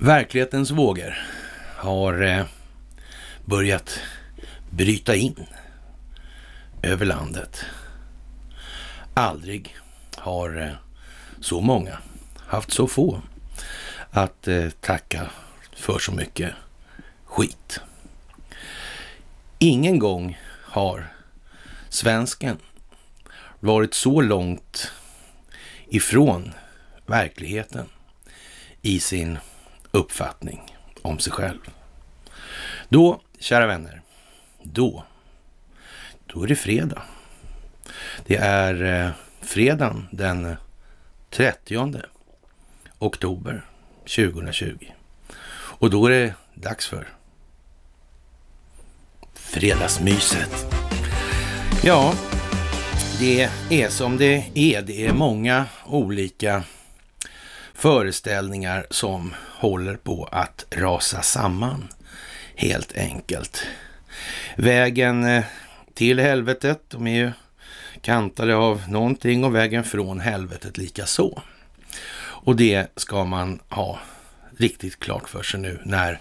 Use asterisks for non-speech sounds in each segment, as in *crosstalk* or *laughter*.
Verklighetens vågor har eh, börjat bryta in över landet. Aldrig har eh, så många haft så få att eh, tacka för så mycket skit. Ingen gång har svensken varit så långt ifrån verkligheten i sin uppfattning om sig själv. Då, kära vänner, då, då är det fredag. Det är eh, fredagen den 30 oktober 2020. Och då är det dags för Fredagsmyset. Ja, det är som det är. Det är många olika föreställningar som håller på att rasa samman helt enkelt. Vägen eh, till helvetet, de är ju kantade av någonting och vägen från helvetet lika så. Och det ska man ha riktigt klart för sig nu när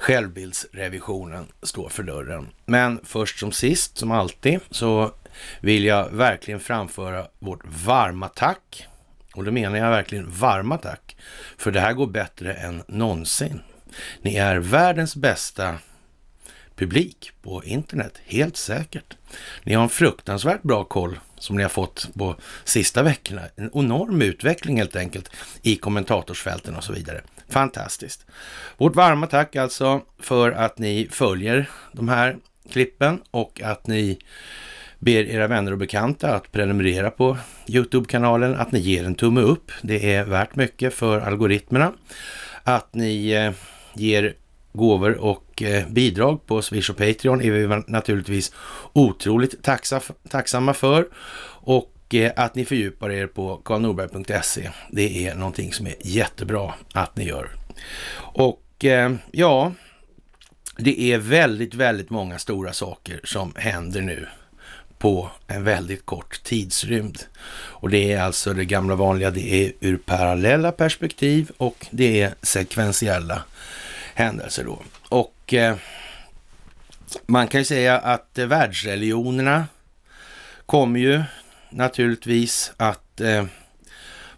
självbildsrevisionen står för dörren. Men först som sist, som alltid, så vill jag verkligen framföra vårt varma tack och då menar jag verkligen varma tack. För det här går bättre än någonsin. Ni är världens bästa publik på internet, helt säkert. Ni har en fruktansvärt bra koll som ni har fått på sista veckorna. En enorm utveckling helt enkelt i kommentatorsfälten och så vidare. Fantastiskt. Vårt varma tack alltså för att ni följer de här klippen och att ni ber era vänner och bekanta att prenumerera på Youtube-kanalen, att ni ger en tumme upp. Det är värt mycket för algoritmerna. Att ni eh, ger gåvor och eh, bidrag på Swish och Patreon är vi naturligtvis otroligt tacksa, tacksamma för. Och eh, att ni fördjupar er på karlnorberg.se. Det är någonting som är jättebra att ni gör. Och ja, det är väldigt, väldigt många stora saker som händer nu på en väldigt kort tidsrymd. Och det är alltså det gamla vanliga, det är ur parallella perspektiv och det är sekventiella händelser då. Och eh, man kan ju säga att eh, världsreligionerna kommer ju naturligtvis att eh,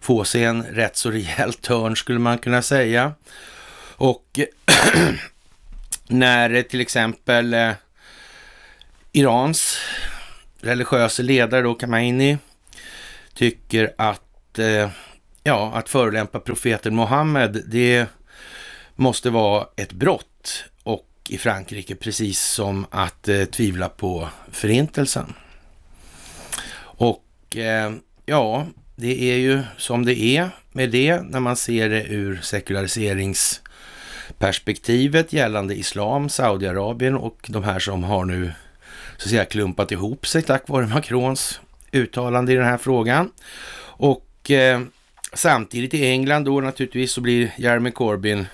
få sig en rätt så rejäl törn skulle man kunna säga. Och *clears throat* när till exempel Irans religiöse ledare då, Khamenei, tycker att, eh, ja, att förolämpa profeten Mohammed, det måste vara ett brott och i Frankrike precis som att eh, tvivla på förintelsen. Och eh, ja, det är ju som det är med det när man ser det ur sekulariseringsperspektivet gällande islam, Saudiarabien och de här som har nu så att säga klumpat ihop sig tack vare Macrons uttalande i den här frågan. Och eh, samtidigt i England då naturligtvis så blir Jeremy Corbyn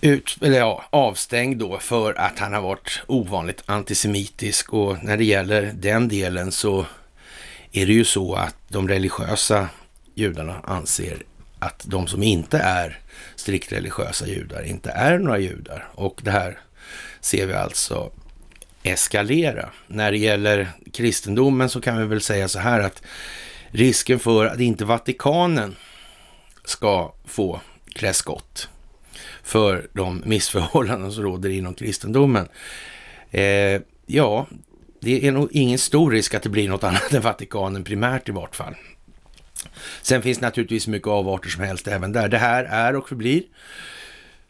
ut, eller ja, avstängd då för att han har varit ovanligt antisemitisk och när det gäller den delen så är det ju så att de religiösa judarna anser att de som inte är strikt religiösa judar inte är några judar. Och det här ser vi alltså eskalera. När det gäller kristendomen så kan vi väl säga så här att risken för att inte Vatikanen ska få klä skott för de missförhållanden som råder inom kristendomen. Eh, ja, det är nog ingen stor risk att det blir något annat än Vatikanen primärt i vart fall. Sen finns det naturligtvis mycket avarter som helst även där. Det här är och förblir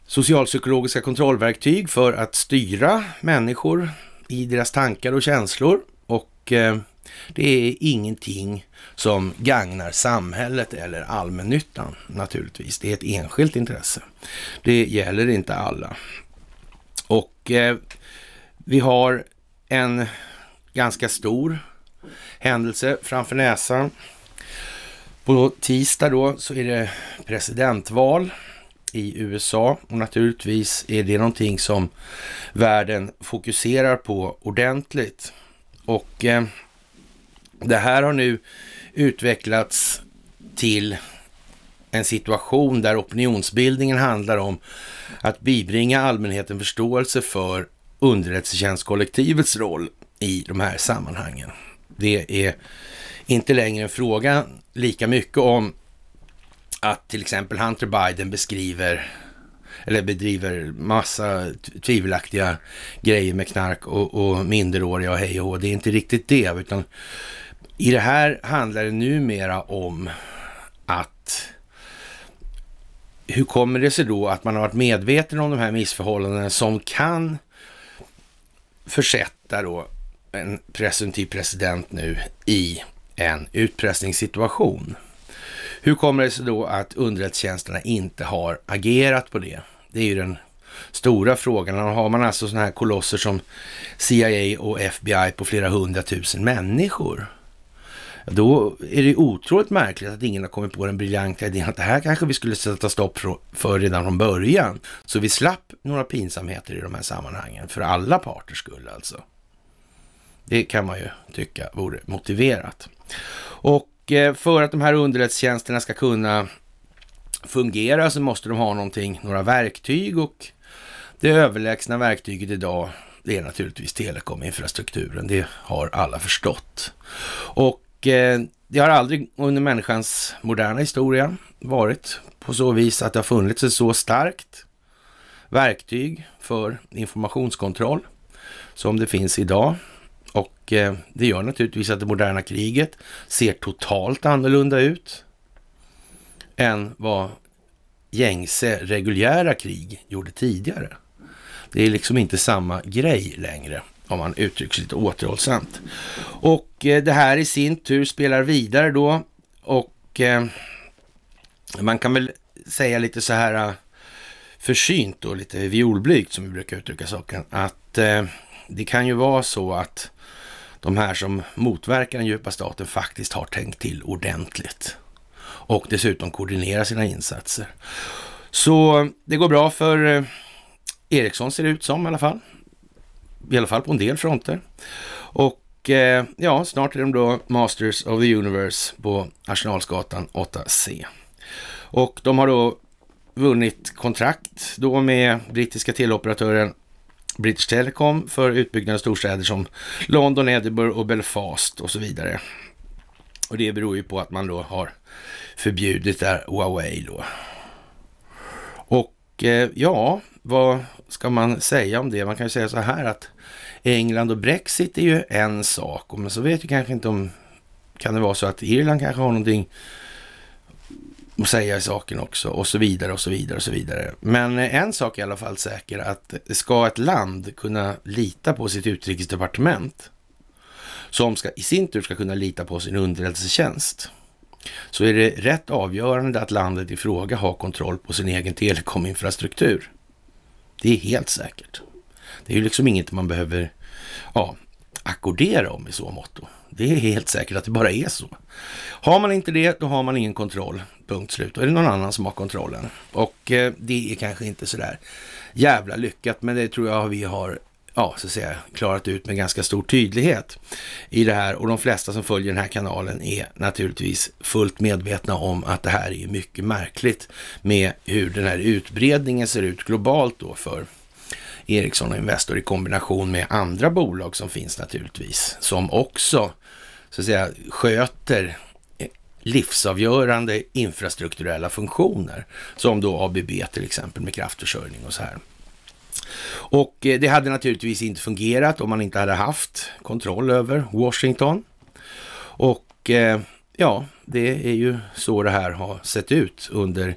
socialpsykologiska kontrollverktyg för att styra människor i deras tankar och känslor och eh, det är ingenting som gagnar samhället eller allmännyttan naturligtvis. Det är ett enskilt intresse. Det gäller inte alla. Och eh, vi har en ganska stor händelse framför näsan. På tisdag då så är det presidentval i USA och naturligtvis är det någonting som världen fokuserar på ordentligt. Och eh, det här har nu utvecklats till en situation där opinionsbildningen handlar om att bibringa allmänheten förståelse för underrättelsetjänstkollektivets roll i de här sammanhangen. Det är inte längre en fråga lika mycket om att till exempel Hunter Biden beskriver eller bedriver massa tvivelaktiga grejer med knark och, och minderåriga och hej och Det är inte riktigt det, utan i det här handlar det numera om att hur kommer det sig då att man har varit medveten om de här missförhållandena som kan försätta då en presumtiv president nu i en utpressningssituation? Hur kommer det sig då att underrättelsetjänsterna inte har agerat på det? Det är ju den stora frågan. har man alltså sådana här kolosser som CIA och FBI på flera hundratusen människor. Då är det otroligt märkligt att ingen har kommit på den briljanta idén att det här kanske vi skulle sätta stopp för redan från början. Så vi slapp några pinsamheter i de här sammanhangen, för alla parters skull alltså. Det kan man ju tycka vore motiverat. Och Eh, för att de här underrättelsetjänsterna ska kunna fungera så måste de ha någonting, några verktyg och det överlägsna verktyget idag det är naturligtvis telekominfrastrukturen. Det har alla förstått. Och eh, det har aldrig under människans moderna historia varit på så vis att det har funnits ett så starkt verktyg för informationskontroll som det finns idag. Och eh, det gör naturligtvis att det moderna kriget ser totalt annorlunda ut än vad gängse reguljära krig gjorde tidigare. Det är liksom inte samma grej längre om man uttrycker sig lite återhållsamt. Och eh, det här i sin tur spelar vidare då och eh, man kan väl säga lite så här försynt och lite violblygt som vi brukar uttrycka saken, att det kan ju vara så att de här som motverkar den djupa staten faktiskt har tänkt till ordentligt och dessutom koordinerar sina insatser. Så det går bra för eh, Ericsson ser det ut som i alla fall. I alla fall på en del fronter. Och eh, ja, snart är de då Masters of the Universe på Arsenalsgatan 8C. Och de har då vunnit kontrakt då med brittiska teleoperatören British Telecom för utbyggnad av storstäder som London, Edinburgh och Belfast och så vidare. Och det beror ju på att man då har förbjudit där Huawei då. Och eh, ja, vad ska man säga om det? Man kan ju säga så här att England och Brexit är ju en sak, men så vet vi kanske inte om kan det vara så att Irland kanske har någonting och säga i saken också och så vidare och så vidare och så vidare. Men eh, en sak är i alla fall säker att ska ett land kunna lita på sitt utrikesdepartement som ska, i sin tur ska kunna lita på sin underrättelsetjänst så är det rätt avgörande att landet i fråga har kontroll på sin egen telekominfrastruktur. Det är helt säkert. Det är ju liksom inget man behöver ja, akkordera om i så mått. Det är helt säkert att det bara är så. Har man inte det, då har man ingen kontroll. Punkt slut. Då är det någon annan som har kontrollen. Och eh, det är kanske inte sådär jävla lyckat, men det tror jag vi har ja, så att säga, klarat ut med ganska stor tydlighet i det här. Och de flesta som följer den här kanalen är naturligtvis fullt medvetna om att det här är mycket märkligt med hur den här utbredningen ser ut globalt då för Ericsson och Investor i kombination med andra bolag som finns naturligtvis, som också så att säga, sköter livsavgörande infrastrukturella funktioner. Som då ABB till exempel med kraftförsörjning och så här. Och eh, det hade naturligtvis inte fungerat om man inte hade haft kontroll över Washington. Och eh, ja, det är ju så det här har sett ut under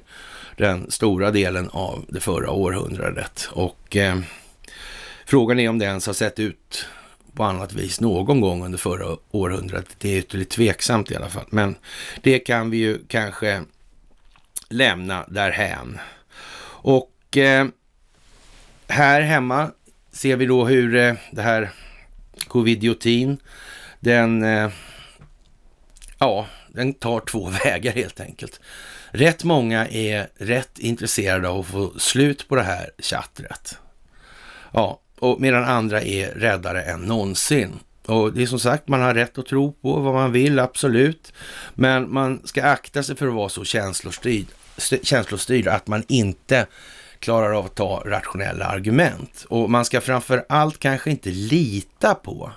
den stora delen av det förra århundradet. Och eh, frågan är om det ens har sett ut på annat vis någon gång under förra århundradet. Det är ytterligt tveksamt i alla fall, men det kan vi ju kanske lämna därhän. Och eh, här hemma ser vi då hur eh, det här covidiotin, den, eh, ja, den tar två *laughs* vägar helt enkelt. Rätt många är rätt intresserade av att få slut på det här chattret. Ja, och medan andra är räddare än någonsin. Och det är som sagt, man har rätt att tro på vad man vill, absolut. Men man ska akta sig för att vara så känslostyrd, känslostyrd att man inte klarar av att ta rationella argument. Och man ska framför allt kanske inte lita på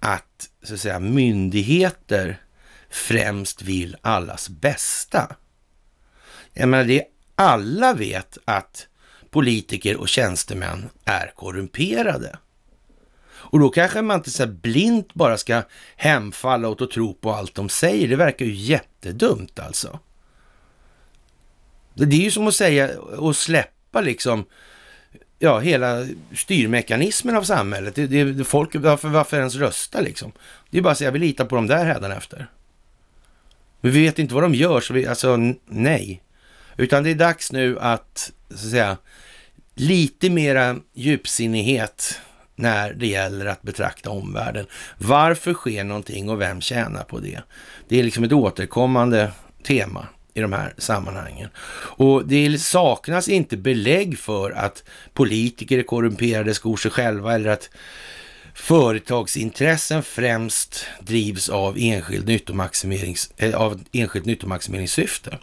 att, så att säga, myndigheter främst vill allas bästa. Jag menar, det alla vet att politiker och tjänstemän är korrumperade. Och då kanske man inte så blint bara ska hemfalla åt och tro på allt de säger. Det verkar ju jättedumt alltså. Det är ju som att säga och släppa liksom ja, hela styrmekanismen av samhället. Det, det, folk, varför, varför ens rösta liksom? Det är bara att säga, vi litar på dem där efter. Men vi vet inte vad de gör, så vi, alltså nej. Utan det är dags nu att, så att säga, lite mera djupsinnighet när det gäller att betrakta omvärlden. Varför sker någonting och vem tjänar på det? Det är liksom ett återkommande tema i de här sammanhangen. Och det saknas inte belägg för att politiker är korrumperade, skor sig själva eller att företagsintressen främst drivs av enskild nyttomaximerings, eh, av enskilt nyttomaximeringssyfte.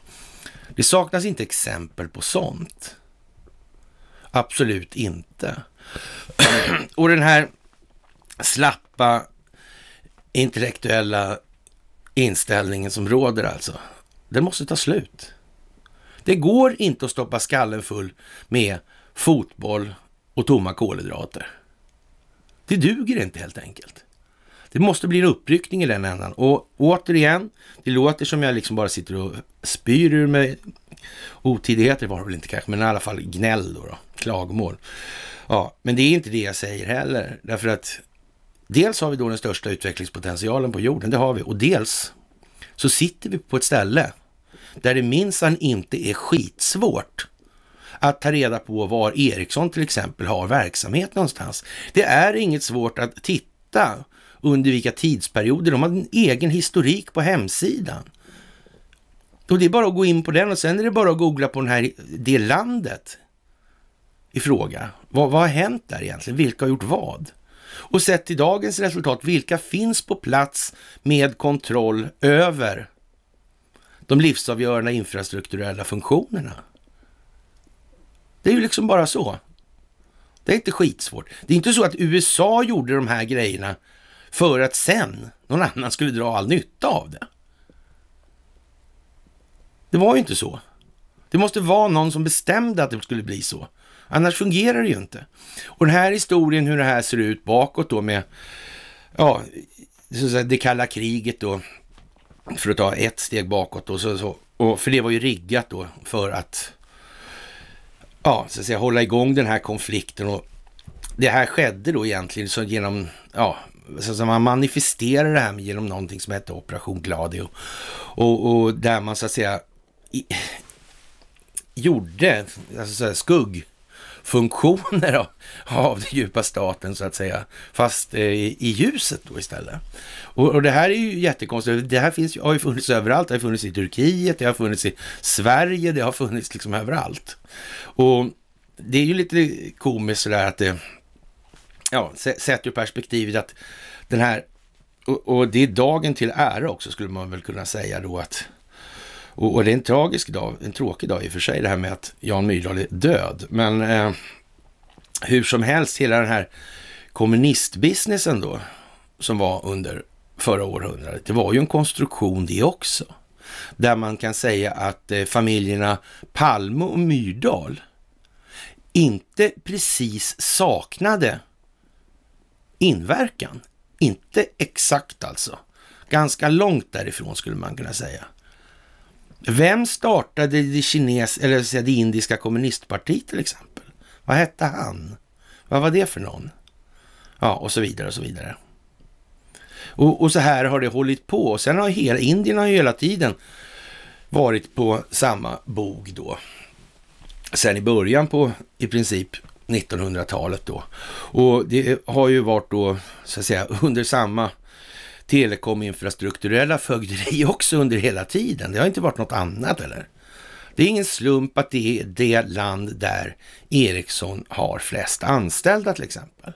Det saknas inte exempel på sånt. Absolut inte. *clears throat* Och den här slappa intellektuella inställningen som råder alltså, den måste ta slut. Det går inte att stoppa skallen full med fotboll och tomma kolhydrater. Det duger inte helt enkelt. Det måste bli en uppryckning i den ändan. Och återigen, det låter som jag liksom bara sitter och spyr ur mig otidigheter var det väl inte kanske, men i alla fall gnäll då. då klagomål. Ja, men det är inte det jag säger heller, därför att dels har vi då den största utvecklingspotentialen på jorden, det har vi, och dels så sitter vi på ett ställe där det minsann inte är skitsvårt att ta reda på var Ericsson till exempel har verksamhet någonstans. Det är inget svårt att titta under vilka tidsperioder. De har en egen historik på hemsidan. Och det är bara att gå in på den och sen är det bara att googla på den här, det landet i fråga. Vad, vad har hänt där egentligen? Vilka har gjort vad? Och sett till dagens resultat, vilka finns på plats med kontroll över de livsavgörande infrastrukturella funktionerna? Det är ju liksom bara så. Det är inte skitsvårt. Det är inte så att USA gjorde de här grejerna för att sen någon annan skulle dra all nytta av det. Det var ju inte så. Det måste vara någon som bestämde att det skulle bli så. Annars fungerar det ju inte. Och den här historien hur det här ser ut bakåt då med ja, det kalla kriget då, för att ta ett steg bakåt då, så, så, och för det var ju riggat då för att ja, så att säga, hålla igång den här konflikten. Och det här skedde då egentligen så genom, ja, så man manifesterar det här genom någonting som hette Operation Gladio. Och, och där man så att säga i, gjorde alltså så här, skugg funktioner av, av den djupa staten så att säga, fast eh, i, i ljuset då istället. Och, och, det här är ju jättekonstigt. Det här finns, har ju funnits överallt. Det har funnits i Turkiet, det har funnits i Sverige, det har funnits liksom överallt. Och det är ju lite komiskt sådär att det, eh, ja, sett ur perspektivet att den här, och, och det är dagen till ära också skulle man väl kunna säga då att och, och, det är en tragisk dag, en tråkig dag i och för sig, det här med att Jan Myrdal är död. Men eh, hur som helst, hela den här kommunistbusinessen då, som var under förra århundradet, det var ju en konstruktion det också. Där man kan säga att eh, familjerna Palme och Myrdal inte precis saknade inverkan. Inte exakt alltså. Ganska långt därifrån skulle man kunna säga. Vem startade det, kines, eller det indiska kommunistpartiet till exempel? Vad hette han? Vad var det för någon? Ja, och så vidare och så vidare. Och, och så här har det hållit på. Och sen har hela Indien har hela tiden varit på samma bog då. Sen i början på i princip 1900-talet då. Och det har ju varit då så att säga under samma telekominfrastrukturella fögderi *laughs* också under hela tiden. Det har inte varit något annat eller? Det är ingen slump att det är det land där Ericsson har flest anställda till exempel.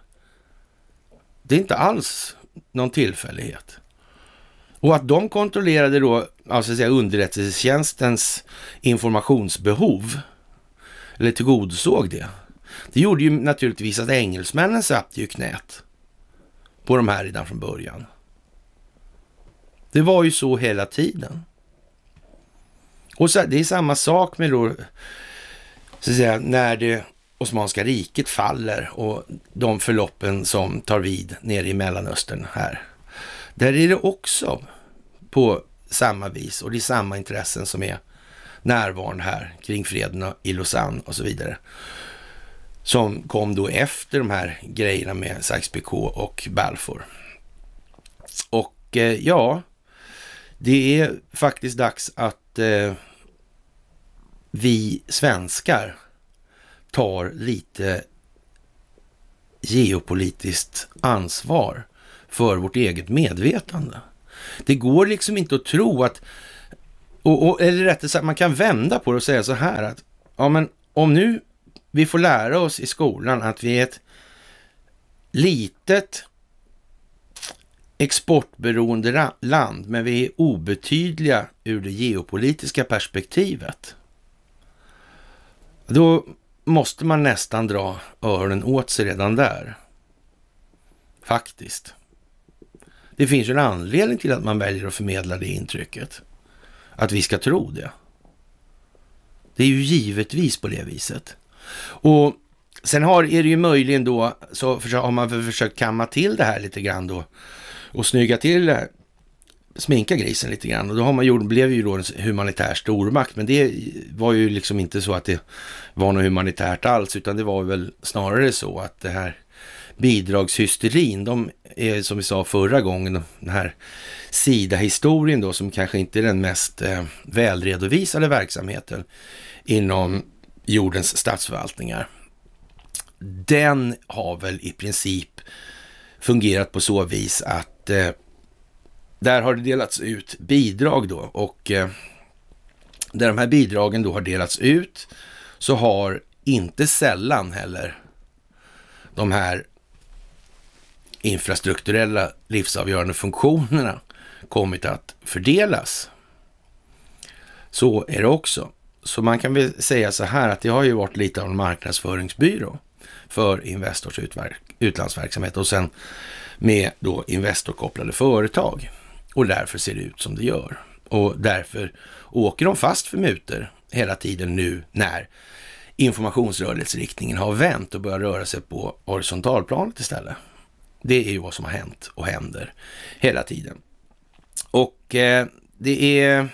Det är inte alls någon tillfällighet. Och att de kontrollerade då, alltså säga underrättelsetjänstens informationsbehov, eller tillgodosåg det. Det gjorde ju naturligtvis att engelsmännen satt ju knät på de här redan från början. Det var ju så hela tiden. Och så, Det är samma sak med då, så att säga, när det Osmanska riket faller och de förloppen som tar vid nere i Mellanöstern här. Där är det också på samma vis och det är samma intressen som är närvarande här kring freden i Lausanne och så vidare. Som kom då efter de här grejerna med Sykes-Picot och Balfour. Och eh, ja, det är faktiskt dags att eh, vi svenskar tar lite geopolitiskt ansvar för vårt eget medvetande. Det går liksom inte att tro att, och, och, eller rättare sagt, man kan vända på det och säga så här att, ja men om nu vi får lära oss i skolan att vi är ett litet exportberoende land, men vi är obetydliga ur det geopolitiska perspektivet. Då måste man nästan dra öronen åt sig redan där. Faktiskt. Det finns ju en anledning till att man väljer att förmedla det intrycket. Att vi ska tro det. Det är ju givetvis på det viset. Och sen har, är det ju möjligen då, så har man försökt kamma till det här lite grann då och snygga till det sminka grisen lite grann. Och då har man gjort, blev ju då en humanitär stormakt. Men det var ju liksom inte så att det var något humanitärt alls, utan det var väl snarare så att det här bidragshysterin, de är som vi sa förra gången, den här SIDA-historien då, som kanske inte är den mest eh, välredovisade verksamheten inom jordens statsförvaltningar. Den har väl i princip fungerat på så vis att eh, där har det delats ut bidrag då och eh, där de här bidragen då har delats ut så har inte sällan heller de här infrastrukturella livsavgörande funktionerna kommit att fördelas. Så är det också. Så man kan väl säga så här att det har ju varit lite av en marknadsföringsbyrå för Investors utlandsverksamhet och sen med då Investor-kopplade företag. Och därför ser det ut som det gör. Och därför åker de fast för mutor hela tiden nu när informationsrörelseriktningen har vänt och börjar röra sig på horisontalplanet istället. Det är ju vad som har hänt och händer hela tiden. Och eh, det är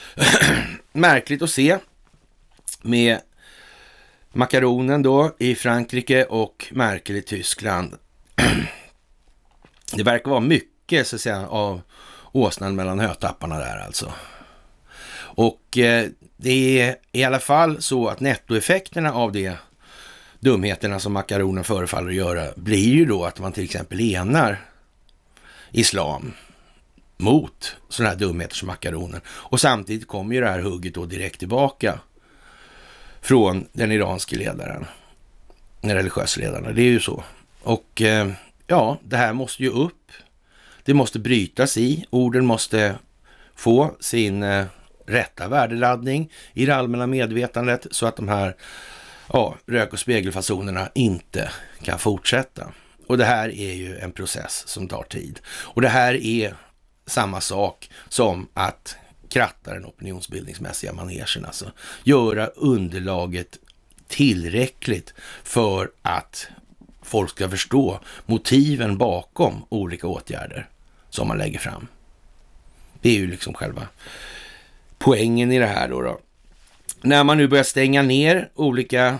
*clears throat* märkligt att se med makaronen då i Frankrike och Merkel i Tyskland. *clears throat* Det verkar vara mycket så att säga, av åsnan mellan hötapparna där alltså. Och eh, det är i alla fall så att nettoeffekterna av de dumheterna som makaronen förefaller att göra blir ju då att man till exempel enar islam mot sådana här dumheter som makaronen. Och samtidigt kommer ju det här hugget då direkt tillbaka från den iranske ledaren, den religiösa ledaren. Det är ju så. Och eh, ja, det här måste ju upp. Det måste brytas i. Orden måste få sin eh, rätta värdeladdning i det allmänna medvetandet så att de här ja, rök och spegelfasonerna inte kan fortsätta. Och det här är ju en process som tar tid. Och det här är samma sak som att kratta den opinionsbildningsmässiga manegen. Alltså göra underlaget tillräckligt för att folk ska förstå motiven bakom olika åtgärder som man lägger fram. Det är ju liksom själva poängen i det här då. då. När man nu börjar stänga ner olika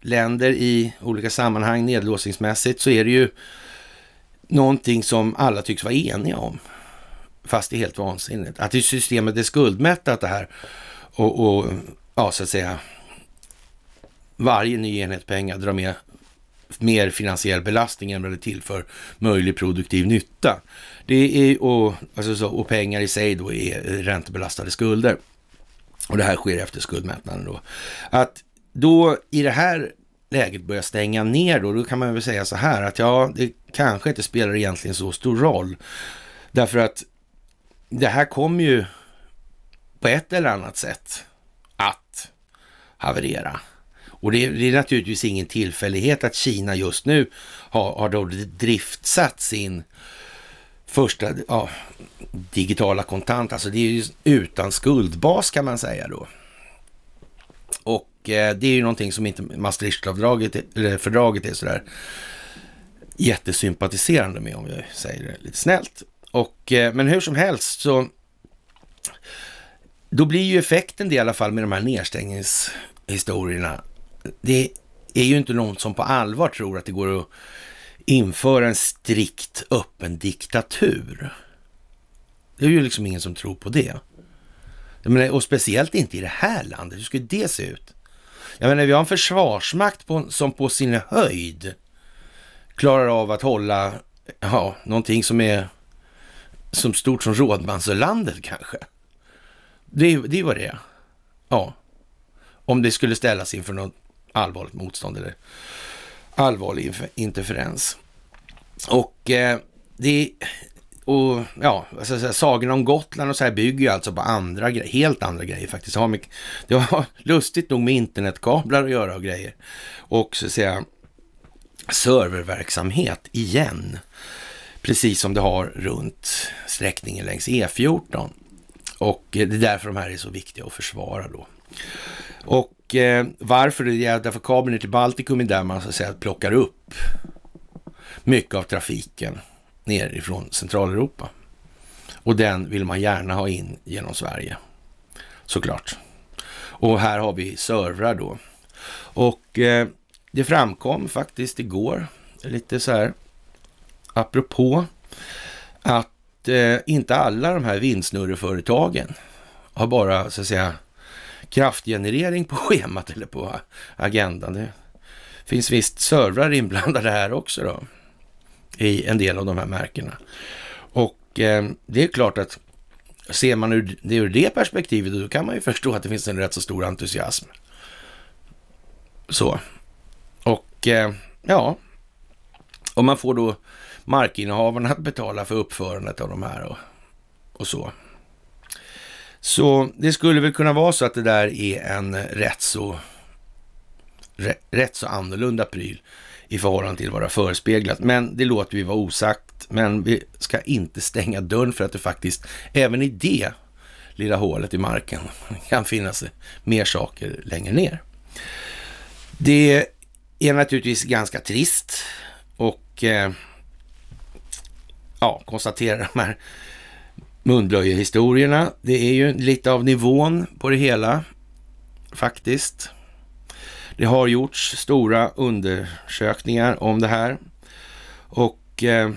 länder i olika sammanhang nedlåsningsmässigt så är det ju någonting som alla tycks vara eniga om. Fast det är helt vansinnigt. Att det systemet är skuldmättat det här och, och ja, så att säga varje ny enhet pengar drar med mer finansiell belastning än vad det tillför möjlig produktiv nytta. Det är, och, alltså så, och pengar i sig då är räntebelastade skulder. Och det här sker efter skuldmättnaden då. Att då i det här läget börjar stänga ner då, då kan man väl säga så här att ja, det kanske inte spelar egentligen så stor roll. Därför att det här kommer ju på ett eller annat sätt att haverera. Och det är, det är naturligtvis ingen tillfällighet att Kina just nu har, har då driftsatt sin första ja, digitala kontant. Alltså det är ju utan skuldbas kan man säga då. Och eh, det är ju någonting som inte Maastrichtfördraget är sådär jättesympatiserande med om jag säger det lite snällt. Och, eh, men hur som helst så då blir ju effekten det i alla fall med de här nedstängningshistorierna det är ju inte någon som på allvar tror att det går att införa en strikt öppen diktatur. Det är ju liksom ingen som tror på det. Menar, och speciellt inte i det här landet. Hur skulle det se ut? Jag menar, vi har en försvarsmakt på, som på sin höjd klarar av att hålla ja, någonting som är som stort som rådmanslandet kanske. Det, det är vad det är. Ja, om det skulle ställas inför något allvarligt motstånd eller allvarlig interferens. Och eh, det och ja, alltså, så här, sagan om Gotland och så här bygger ju alltså på andra helt andra grejer faktiskt. Det har, mycket, det har *laughs* lustigt nog med internetkablar att göra och grejer. Och så att säga serververksamhet igen. Precis som det har runt sträckningen längs E14. Och eh, det är därför de här är så viktiga att försvara då. Och eh, varför? Det är därför kabeln ner till Baltikum är där man så att säga plockar upp mycket av trafiken nerifrån Centraleuropa. Och den vill man gärna ha in genom Sverige, såklart. Och här har vi servrar då. Och eh, det framkom faktiskt igår, lite så här apropå, att eh, inte alla de här vindsnurreföretagen har bara så att säga kraftgenerering på *laughs* schemat eller på agendan. Det finns visst servrar inblandade här också då, i en del av de här märkena. Och eh, det är klart att ser man ur det, ur det perspektivet, då kan man ju *laughs* förstå att det finns en rätt så stor entusiasm. Så. Och eh, ja, om man får då markinnehavarna att betala för uppförandet av de här och, och så. Så det skulle väl kunna vara så att det där är en rätt så, rätt så annorlunda pryl i förhållande till vad det har förespeglat. Men det låter vi vara osagt. Men vi ska inte stänga dörren för att det faktiskt, även i det lilla hålet i marken, *laughs* kan finnas mer saker längre ner. Det är naturligtvis ganska trist och eh, ja, konstatera de här Munblöjehistorierna, det är ju lite av nivån på det hela faktiskt. Det har gjorts stora undersökningar om det här och eh,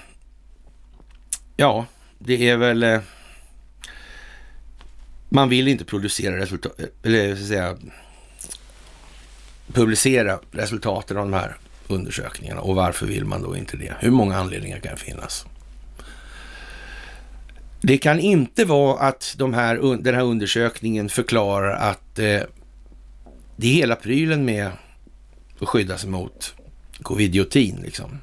ja, det är väl eh, man vill inte producera resultat, eller så säga, publicera resultaten av de här undersökningarna. Och varför vill man då inte det? Hur många anledningar kan finnas? Det kan inte vara att de här, den här undersökningen förklarar att eh, det är hela prylen med att skydda sig mot covidiotin liksom.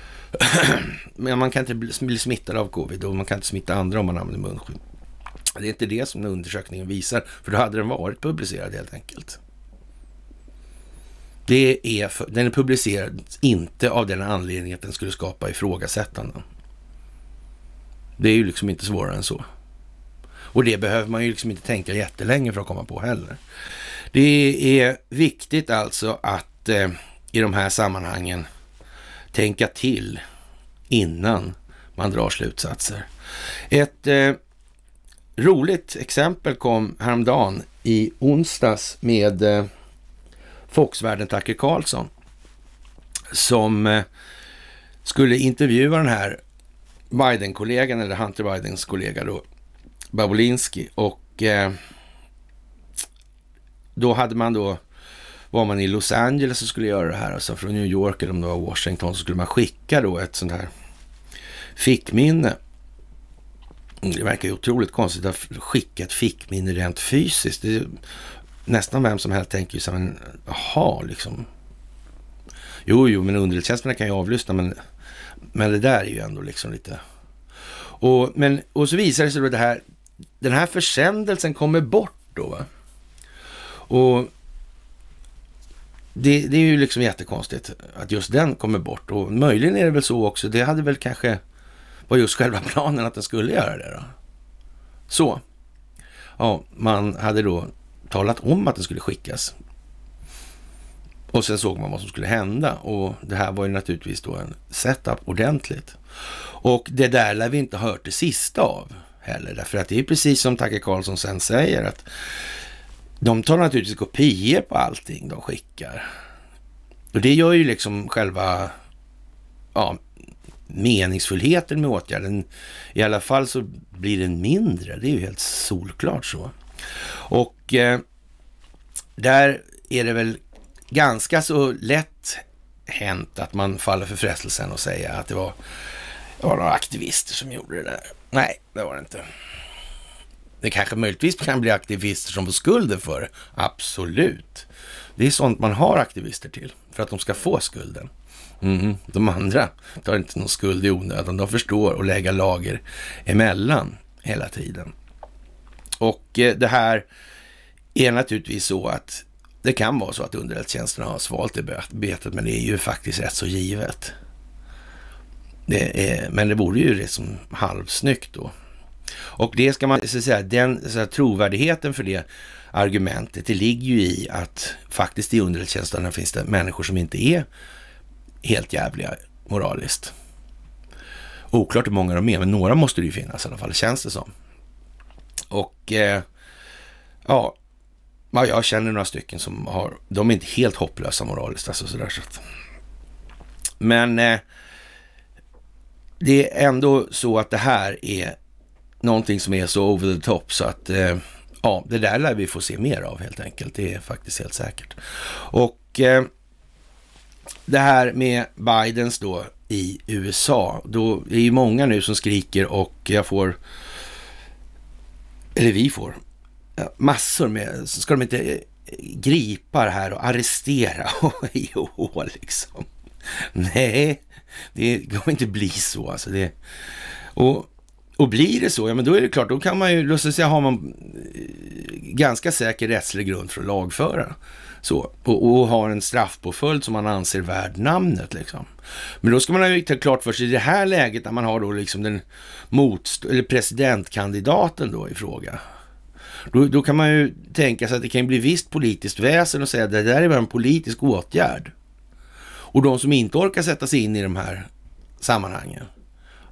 *clears throat* Men man kan inte bli smittad av covid och man kan inte smitta andra om man använder munskydd. Det är inte det som undersökningen visar, för då hade den varit publicerad helt enkelt. Det är för, den är publicerad inte av den anledningen att den skulle skapa ifrågasättanden. Det är ju liksom inte svårare än så. Och det behöver man ju liksom inte tänka jättelänge för att komma på heller. Det är viktigt alltså att eh, i de här sammanhangen tänka till innan man drar slutsatser. Ett eh, roligt exempel kom häromdagen i onsdags med eh, Foxvärden Tucker Karlsson som eh, skulle intervjua den här Biden-kollegan, eller Hunter Bidens kollega då, Babolinski. Och eh, då hade man då, var man i Los Angeles och skulle göra det här, alltså från New York eller om det var Washington, så skulle man skicka då ett sånt här fickminne. Det verkar ju otroligt konstigt att skicka ett fickminne rent fysiskt. Det, nästan vem som helst tänker ju så här, men jaha, liksom. Jo, jo, men underrättelsetjänsterna kan ju avlyssna, men men det där är ju ändå liksom lite... Och, men, och så visar det sig då det här, den här försändelsen kommer bort då. Va? Och det, det, är ju liksom jättekonstigt att just den kommer bort. Och möjligen är det väl så också, det hade väl kanske var just själva planen att den skulle göra det då. Så. Ja, man hade då talat om att den skulle skickas och sen såg man vad som skulle hända och det här var ju naturligtvis då en setup ordentligt. Och det där lär vi inte ha hört det sista av heller, därför att det är precis som Tacke Karlsson sen säger att de tar naturligtvis kopior på allting de skickar. Och det gör ju liksom själva ja, meningsfullheten med åtgärden, i alla fall så blir den mindre. Det är ju helt solklart så. Och eh, där är det väl ganska så lätt hänt att man faller för frestelsen och säga att det var, det var några aktivister som gjorde det där. Nej, det var det inte. Det kanske möjligtvis kan bli aktivister som får skulden för det. Absolut. Det är sånt man har aktivister till, för att de ska få skulden. Mm. De andra tar inte någon skuld i onödan. De förstår att lägga lager emellan hela tiden. Och eh, det här är naturligtvis så att det kan vara så att underrättelsetjänsterna har svalt det betet, men det är ju faktiskt rätt så givet. Det är, men det vore ju liksom halvsnyggt då. Och det ska man så säga, den så här, trovärdigheten för det argumentet, det ligger ju i att faktiskt i underrättelsetjänsterna finns det människor som inte är helt jävliga moraliskt. Oklart hur många de är, men några måste det ju finnas i alla fall, känns det som. Och eh, ja, ja, jag känner några stycken som har, de är inte helt hopplösa moraliskt alltså sådär. Så att. Men eh, det är ändå så att det här är någonting som är så over the top så att eh, ja, det där lär vi få se mer av helt enkelt. Det är faktiskt helt säkert. Och eh, det här med Bidens då i USA, då är ju många nu som skriker och jag får, eller vi får, massor med, ska de inte eh, gripa det här och arrestera HIH *laughs* liksom. Nej, det kommer inte bli så alltså. Det, och, och blir det så, ja men då är det klart, då kan man ju, då säga, har man eh, ganska säker rättslig grund för att lagföra. Så, och, och har en straffpåföljd som man anser värd namnet. Liksom. Men då ska man ha klart för sig i det här läget när man har då liksom den motst- eller presidentkandidaten då i fråga. Då, då kan man ju tänka sig att det kan bli visst politiskt väsen och säga att det där är bara en politisk åtgärd. Och de som inte orkar sätta sig in i de här sammanhangen,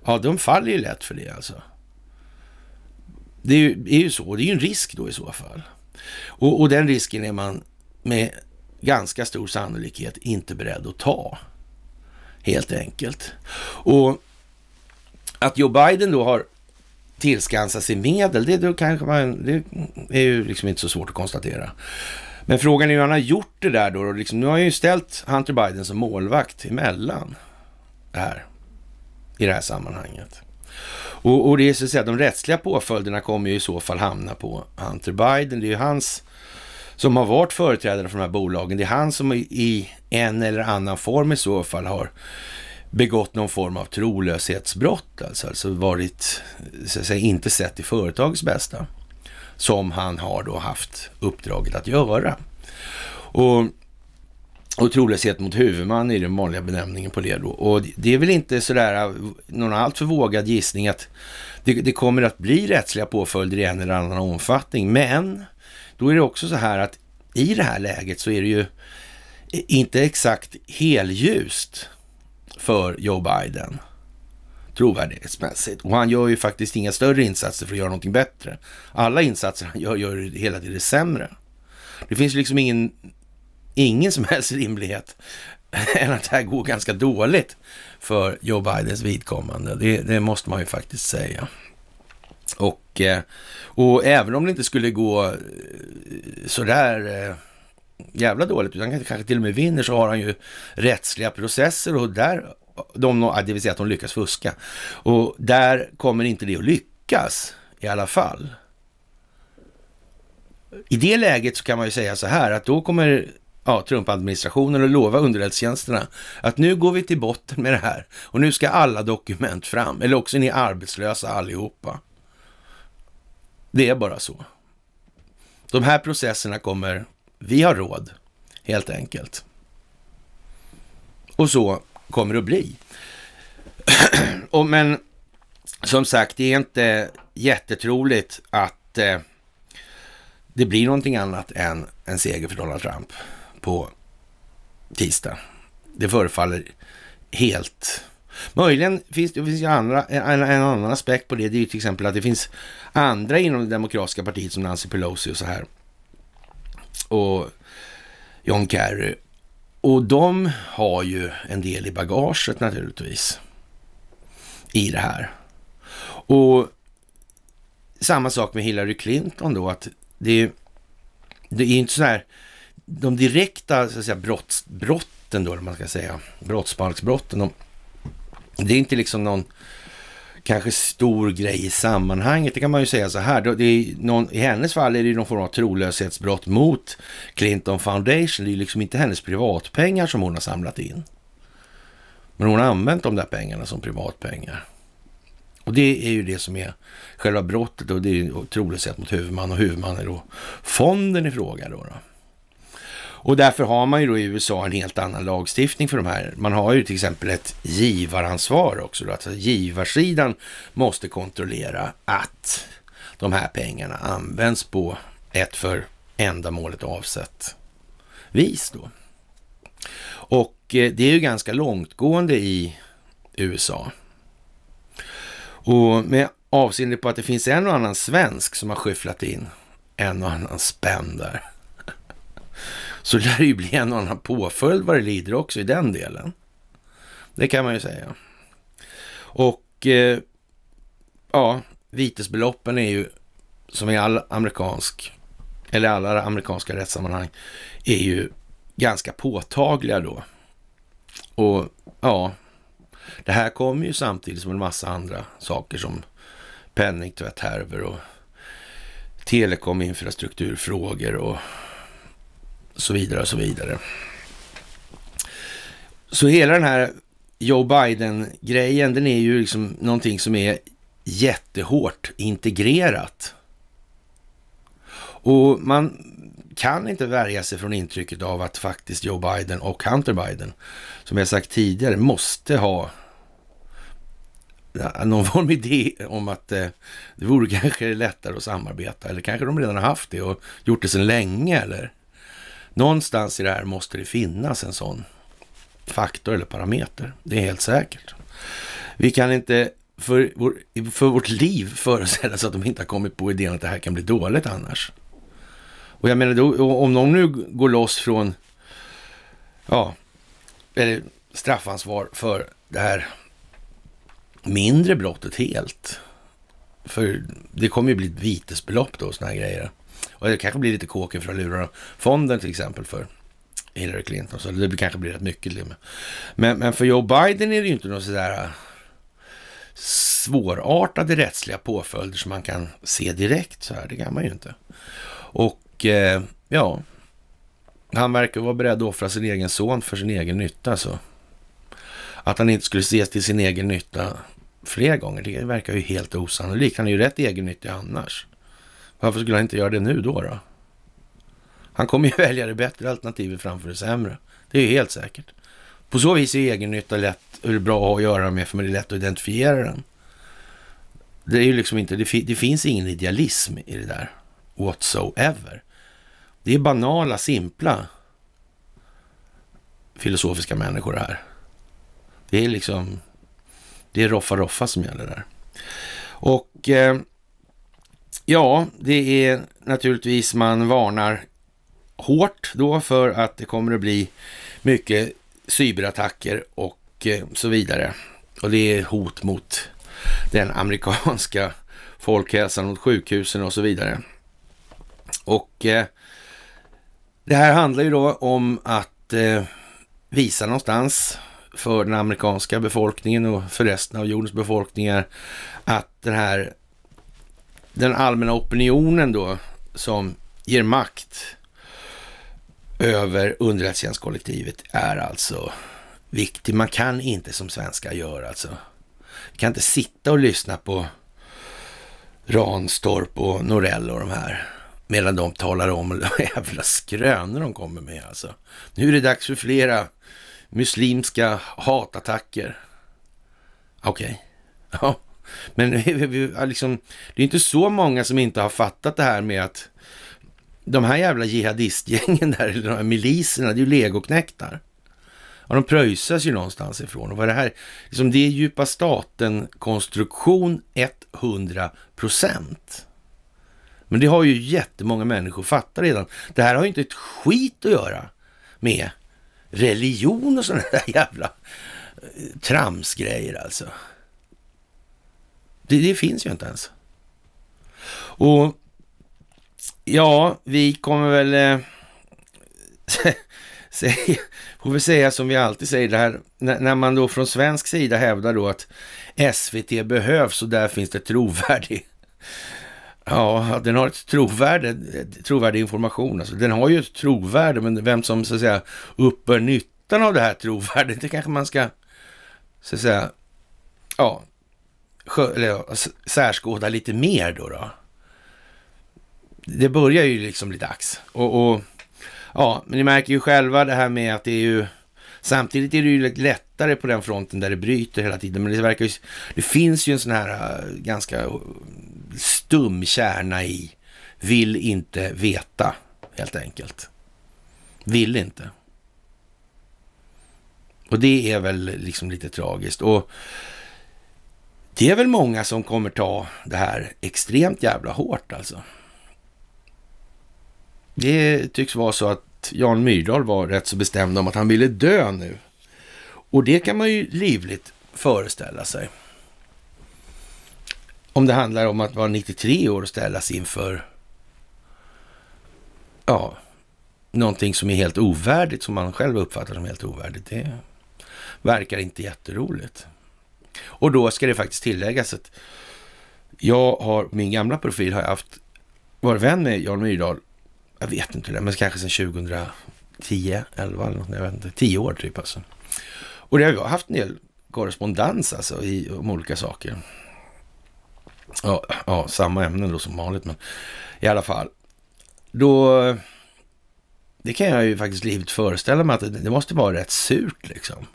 ja de faller ju lätt för det alltså. Det är ju, är ju så, det är ju en risk då i så fall. Och, och den risken är man med ganska stor sannolikhet inte beredd att ta. Helt enkelt. Och att Joe Biden då har tillskansa sig medel, det, då kanske man, det är ju liksom inte så svårt att konstatera. Men frågan är hur han har gjort det där då. Liksom, nu har han ju ställt Hunter Biden som målvakt emellan det här, i det här sammanhanget. Och, och det är så att säga, de rättsliga påföljderna kommer ju i så fall hamna på Hunter Biden. Det är ju hans som har varit företrädare för de här bolagen. Det är han som i en eller annan form i så fall har begått någon form av trolöshetsbrott, alltså, alltså varit, så att säga, inte sett i företagets bästa, som han har då haft uppdraget att göra. Och, och trolöshet mot huvudman är den vanliga benämningen på det då. Och det är väl inte sådär någon alltför vågad gissning att det, det kommer att bli rättsliga påföljder i en eller annan omfattning, men då är det också så här att i det här läget så är det ju inte exakt helljust för Joe Biden trovärdighetsmässigt. Och han gör ju faktiskt inga större insatser för att göra någonting bättre. Alla insatser han gör, gör hela tiden sämre. Det finns liksom ingen, ingen som helst rimlighet *laughs* än att det här går ganska dåligt för Joe Bidens vidkommande. Det, det måste man ju faktiskt säga. Och, eh, och även om det inte skulle gå eh, sådär eh, jävla dåligt, utan kanske till och med vinner, så har han ju rättsliga processer och där, de, det vill säga att de lyckas fuska. Och där kommer inte det att lyckas i alla fall. I det läget så kan man ju säga så här att då kommer ja, Trump-administrationen att lova underrättelsetjänsterna att nu går vi till botten med det här och nu ska alla dokument fram, eller också är ni arbetslösa allihopa. Det är bara så. De här processerna kommer vi har råd, helt enkelt. Och så kommer det att bli. *clears throat* och men som sagt, det är inte jättetroligt att eh, det blir någonting annat än en seger för Donald Trump på tisdag. Det förefaller helt... Möjligen finns det finns ju andra, en, en, annan aspekt på det. Det är ju till exempel att det finns andra inom det demokratiska partiet som Nancy Pelosi och så här och John Kerry. Och de har ju en del i bagaget naturligtvis i det här. Och samma sak med Hillary Clinton då, att det, det är inte så här, de direkta så att säga, brotts, brotten då, man ska säga, brottsbalksbrotten, de, det är inte liksom någon kanske stor grej i sammanhanget. Det kan man ju säga så här, någon, i hennes fall är det ju någon form av trolöshetsbrott mot Clinton Foundation. Det är ju liksom inte hennes privatpengar som hon har samlat in. Men hon har använt de där pengarna som privatpengar. Och det är ju det som är själva brottet och det är ju trolöshet mot huvudman och huvudman är då fonden i fråga. Då, då. Och därför har man ju då i USA en helt annan lagstiftning för de här. Man har ju till exempel ett givaransvar också. Då. Alltså givarsidan måste kontrollera att de här pengarna används på ett för ändamålet avsett vis då. Och eh, det är ju ganska långtgående i USA. Och med avseende på att det finns en och annan svensk som har skyfflat in en och annan spänn där så *laughs* lär det ju bli en annan påföljd vad det lider också i den delen. Det kan man ju säga. Och eh, ja, vitesbeloppen är ju som i all amerikansk, eller alla amerikanska rättssammanhang, är ju ganska påtagliga då. Och ja, det här kommer ju samtidigt som en massa andra saker som penningtvätthärvor och telekominfrastrukturfrågor och så vidare och så vidare. Så hela den här Joe Biden-grejen, den är ju liksom någonting som är jättehårt integrerat. Och man kan inte värja sig från intrycket av att faktiskt Joe Biden och Hunter Biden, som jag sagt tidigare, måste ha någon form av idé om att eh, det vore kanske lättare att samarbeta. Eller kanske de redan har haft det och gjort det sedan länge eller? Någonstans i det här måste det finnas en sån faktor eller parameter. Det är helt säkert. Vi kan inte för, vår, för vårt liv föreställa oss att de inte har kommit på idén att det här kan bli dåligt annars. Och jag menar, då, om de nu går loss från ja, eller straffansvar för det här mindre brottet helt. För det kommer ju bli ett vitesbelopp då, sådana här grejer. Och det kanske blir lite kåken för att lura fonden till exempel för Hillary Clinton. Så det kanske blir rätt mycket men, men för Joe Biden är det ju inte några sådär äh, svårartade rättsliga påföljder som man kan se direkt så här. Det kan man ju inte. Och eh, ja, han verkar vara beredd att offra sin egen son för sin egen nytta. Så. Att han inte skulle ses till sin egen nytta fler gånger, det verkar ju helt osannolikt. Han är ju rätt egennyttig annars. Varför skulle han inte göra det nu då? då? Han kommer ju *laughs* välja det bättre alternativet framför det sämre. Det är ju helt säkert. På så vis är egennytta lätt, eller bra att ha att göra med, för det är lätt att identifiera den. Det är ju liksom inte, det, det finns ingen idealism i det där whatsoever. Det är banala, simpla filosofiska människor det här. Det är liksom, det är roffa-roffa som gäller där. Och eh, Ja, det är naturligtvis man varnar hårt då för att det kommer att bli mycket cyberattacker och eh, så vidare. Och det är hot mot den amerikanska folkhälsan, mot sjukhusen och så vidare. Och eh, det här handlar ju då om att eh, visa någonstans för den amerikanska befolkningen och för resten av jordens befolkningar att den här den allmänna opinionen då som ger makt över underrättelsetjänstkollektivet är alltså viktig. Man kan inte som svenska göra alltså. Vi kan inte sitta och lyssna på Ranstorp och Norell och de här medan de talar om *laughs* jävla skrönor de kommer med alltså. Nu är det dags för flera muslimska hatattacker. Okej, okay. ja, men *laughs* liksom, det är inte så många som inte har fattat det här med att de här jävla jihadistgängen *laughs* där, eller de här miliserna, det är ju legoknäktar. Ja, de pröjsas ju någonstans ifrån. Och vad det här, liksom det är djupa staten-konstruktion 100 Men det har ju jättemånga människor fattat redan. Det här har ju inte ett skit att göra med religion och sådana där *laughs* jävla eh, tramsgrejer alltså. Det, det finns ju inte ens. Och ja, vi kommer väl eh, *laughs* säga, får vi säga som vi alltid säger det här, när, när man då från svensk sida hävdar då att SVT behövs och där finns det trovärdig *laughs* Ja, den har ett trovärde, trovärdig information. Alltså, den har ju ett trovärde, men vem som så att säga uppbär nyttan av det här trovärdet, det kanske man ska så att säga, ja, särskåda lite mer då. då. Det börjar ju liksom bli dags. Och, och ja, men ni märker ju själva det här med att det är ju Samtidigt är det ju lättare på den fronten där det bryter hela tiden. Men det, verkar ju, det finns ju en sån här äh, ganska äh, stum kärna i vill inte veta, helt enkelt. Vill inte. Och det är väl liksom lite tragiskt. Och det är väl många som kommer ta det här extremt jävla hårt alltså. Det tycks vara så att Jan Myrdal var rätt så bestämd om att han ville dö nu. Och det kan man ju livligt föreställa sig. Om det handlar om att vara 93 år och ställas inför ja, någonting som är helt ovärdigt, som man själv uppfattar som helt ovärdigt. Det verkar inte jätteroligt. Och då ska det faktiskt tilläggas att jag har, min gamla profil har jag haft, varit vän med Jan Myrdal, jag vet inte det, men kanske sedan 2010, 11 eller något, jag vet inte, 10 år typ alltså. Och det har jag haft en del korrespondens alltså i, om olika saker. Ja, ja, samma ämnen då som vanligt, men i alla fall. Då, det kan jag ju faktiskt livet föreställa mig att det, det måste vara rätt surt liksom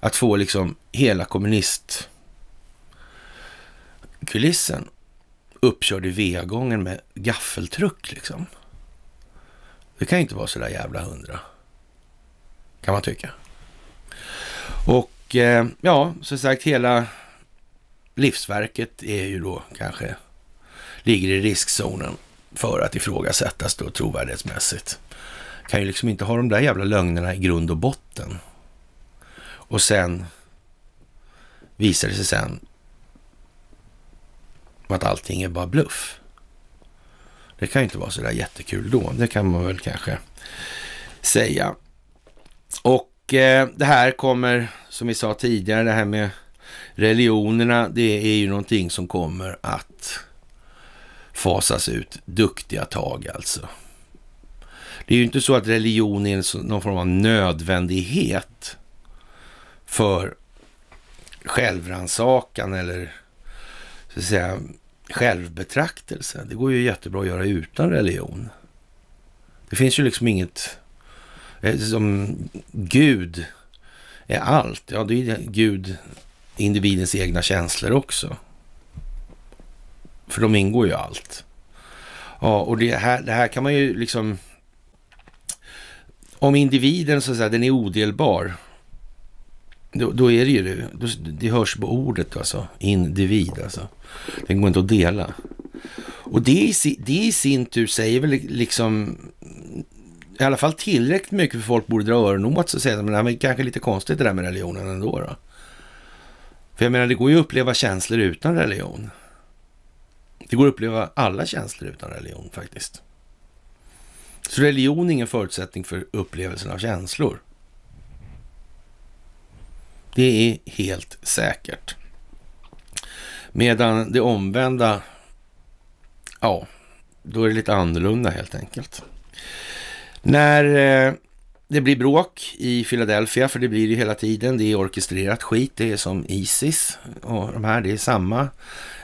att få liksom hela kommunistkulissen uppkörd i VA-gången med gaffeltruck liksom. Det kan ju inte vara så där jävla hundra. Kan man tycka. Och eh, ja, som sagt, hela livsverket är ju då kanske ligger i riskzonen för att ifrågasättas då trovärdighetsmässigt. Kan ju liksom inte ha de där jävla lögnerna i grund och botten. Och sen visade det sig sen att allting är bara bluff. Det kan ju inte vara så där jättekul då. Det kan man väl kanske säga. Och eh, det här kommer, som vi sa tidigare, det här med religionerna. Det är ju någonting som kommer att fasas ut. Duktiga tag alltså. Det är ju inte så att religion är någon form av nödvändighet för självrannsakan eller så att säga självbetraktelse. Det går ju jättebra att göra utan religion. Det finns ju liksom inget eh, som Gud är allt. Ja, det är Gud individens egna känslor också. För de ingår ju allt. Ja, och det här, det här kan man ju liksom... Om individen så att säga, den är odelbar då, då, är det ju det. Då, det hörs på ordet alltså. Individ alltså. Den går inte att dela. Och det i, det i sin tur säger väl liksom i alla fall tillräckligt mycket för folk borde dra öronen åt sig och säga men det är kanske lite konstigt det där med religionen ändå. Då. För jag menar, det går ju att uppleva känslor utan religion. Det går att uppleva alla känslor utan religion faktiskt. Så religion är ingen förutsättning för upplevelsen av känslor. Det är helt säkert. Medan det omvända, ja, då är det lite annorlunda helt enkelt. När eh, det blir bråk i Philadelphia, för det blir det hela tiden, det är orkestrerat skit, det är som Isis och de här, det är samma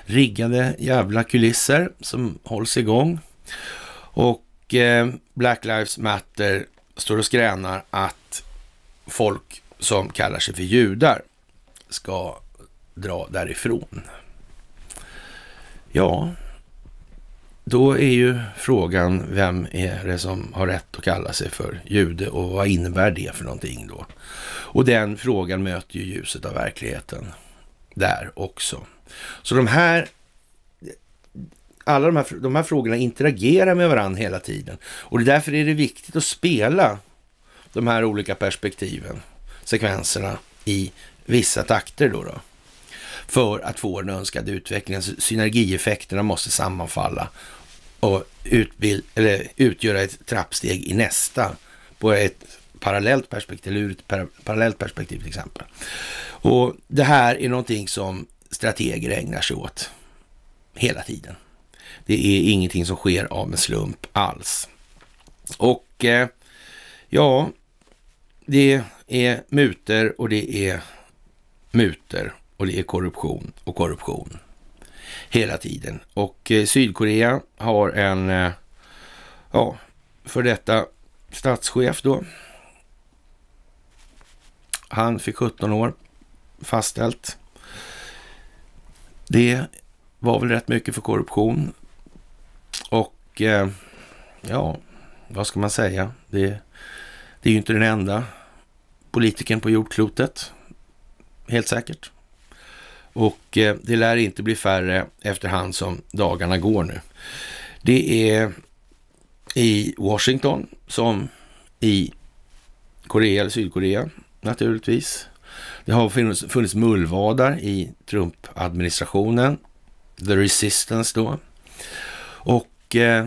riggade jävla kulisser som hålls igång. Och eh, Black Lives Matter står och skränar att folk som kallar sig för judar ska dra därifrån. Ja, då är ju frågan vem är det som har rätt att kalla sig för jude och vad innebär det för någonting då? Och den frågan möter ju ljuset av verkligheten där också. Så de här alla de här, de här frågorna interagerar med varandra hela tiden och därför är det viktigt att spela de här olika perspektiven sekvenserna i vissa takter då. då för att få den önskade utvecklingen. Synergieffekterna måste sammanfalla och utbild, eller utgöra ett trappsteg i nästa på ett parallellt perspektiv, eller ur ett par, parallellt perspektiv till exempel. Och det här är någonting som strateger ägnar sig åt hela tiden. Det är ingenting som sker av en slump alls. Och eh, ja, det är muter och det är muter och det är korruption och korruption hela tiden. Och eh, Sydkorea har en, eh, ja, för detta statschef då. Han fick 17 år fastställt. Det var väl rätt mycket för korruption. Och eh, ja, vad ska man säga? Det det är ju inte den enda politikern på jordklotet, helt säkert. Och eh, det lär inte bli färre efterhand som dagarna går nu. Det är i Washington som i Korea eller Sydkorea naturligtvis. Det har funnits, funnits mullvadar i Trump-administrationen, the resistance då. Och eh,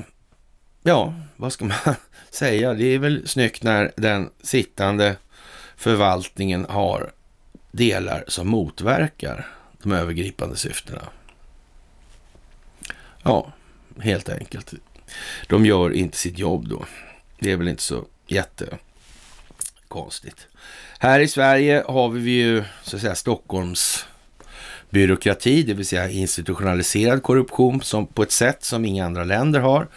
ja, vad ska man säga. Det är väl snyggt när den sittande förvaltningen har delar som motverkar de övergripande syftena. Ja, helt enkelt. De gör inte sitt jobb då. Det är väl inte så jättekonstigt. Här i Sverige har vi ju så att säga Stockholms byråkrati, det vill säga institutionaliserad korruption som på ett sätt som inga andra länder har.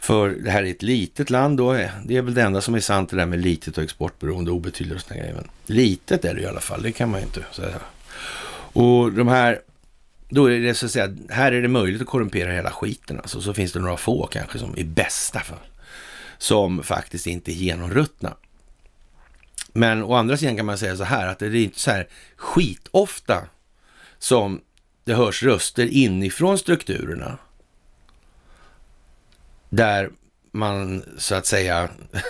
För det här är ett litet land då. Det är väl det enda som är sant det där med litet och exportberoende, obetydligt och sådana grejer. Men litet är det i alla fall, det kan man ju inte säga. Och de här, då är det så att säga, här är det möjligt att korrumpera hela skiten alltså. Så finns det några få kanske som i bästa fall, som faktiskt inte är genomruttna. Men å andra sidan kan man säga så här att det är inte så här skitofta som det hörs röster inifrån strukturerna där man så att säga *laughs*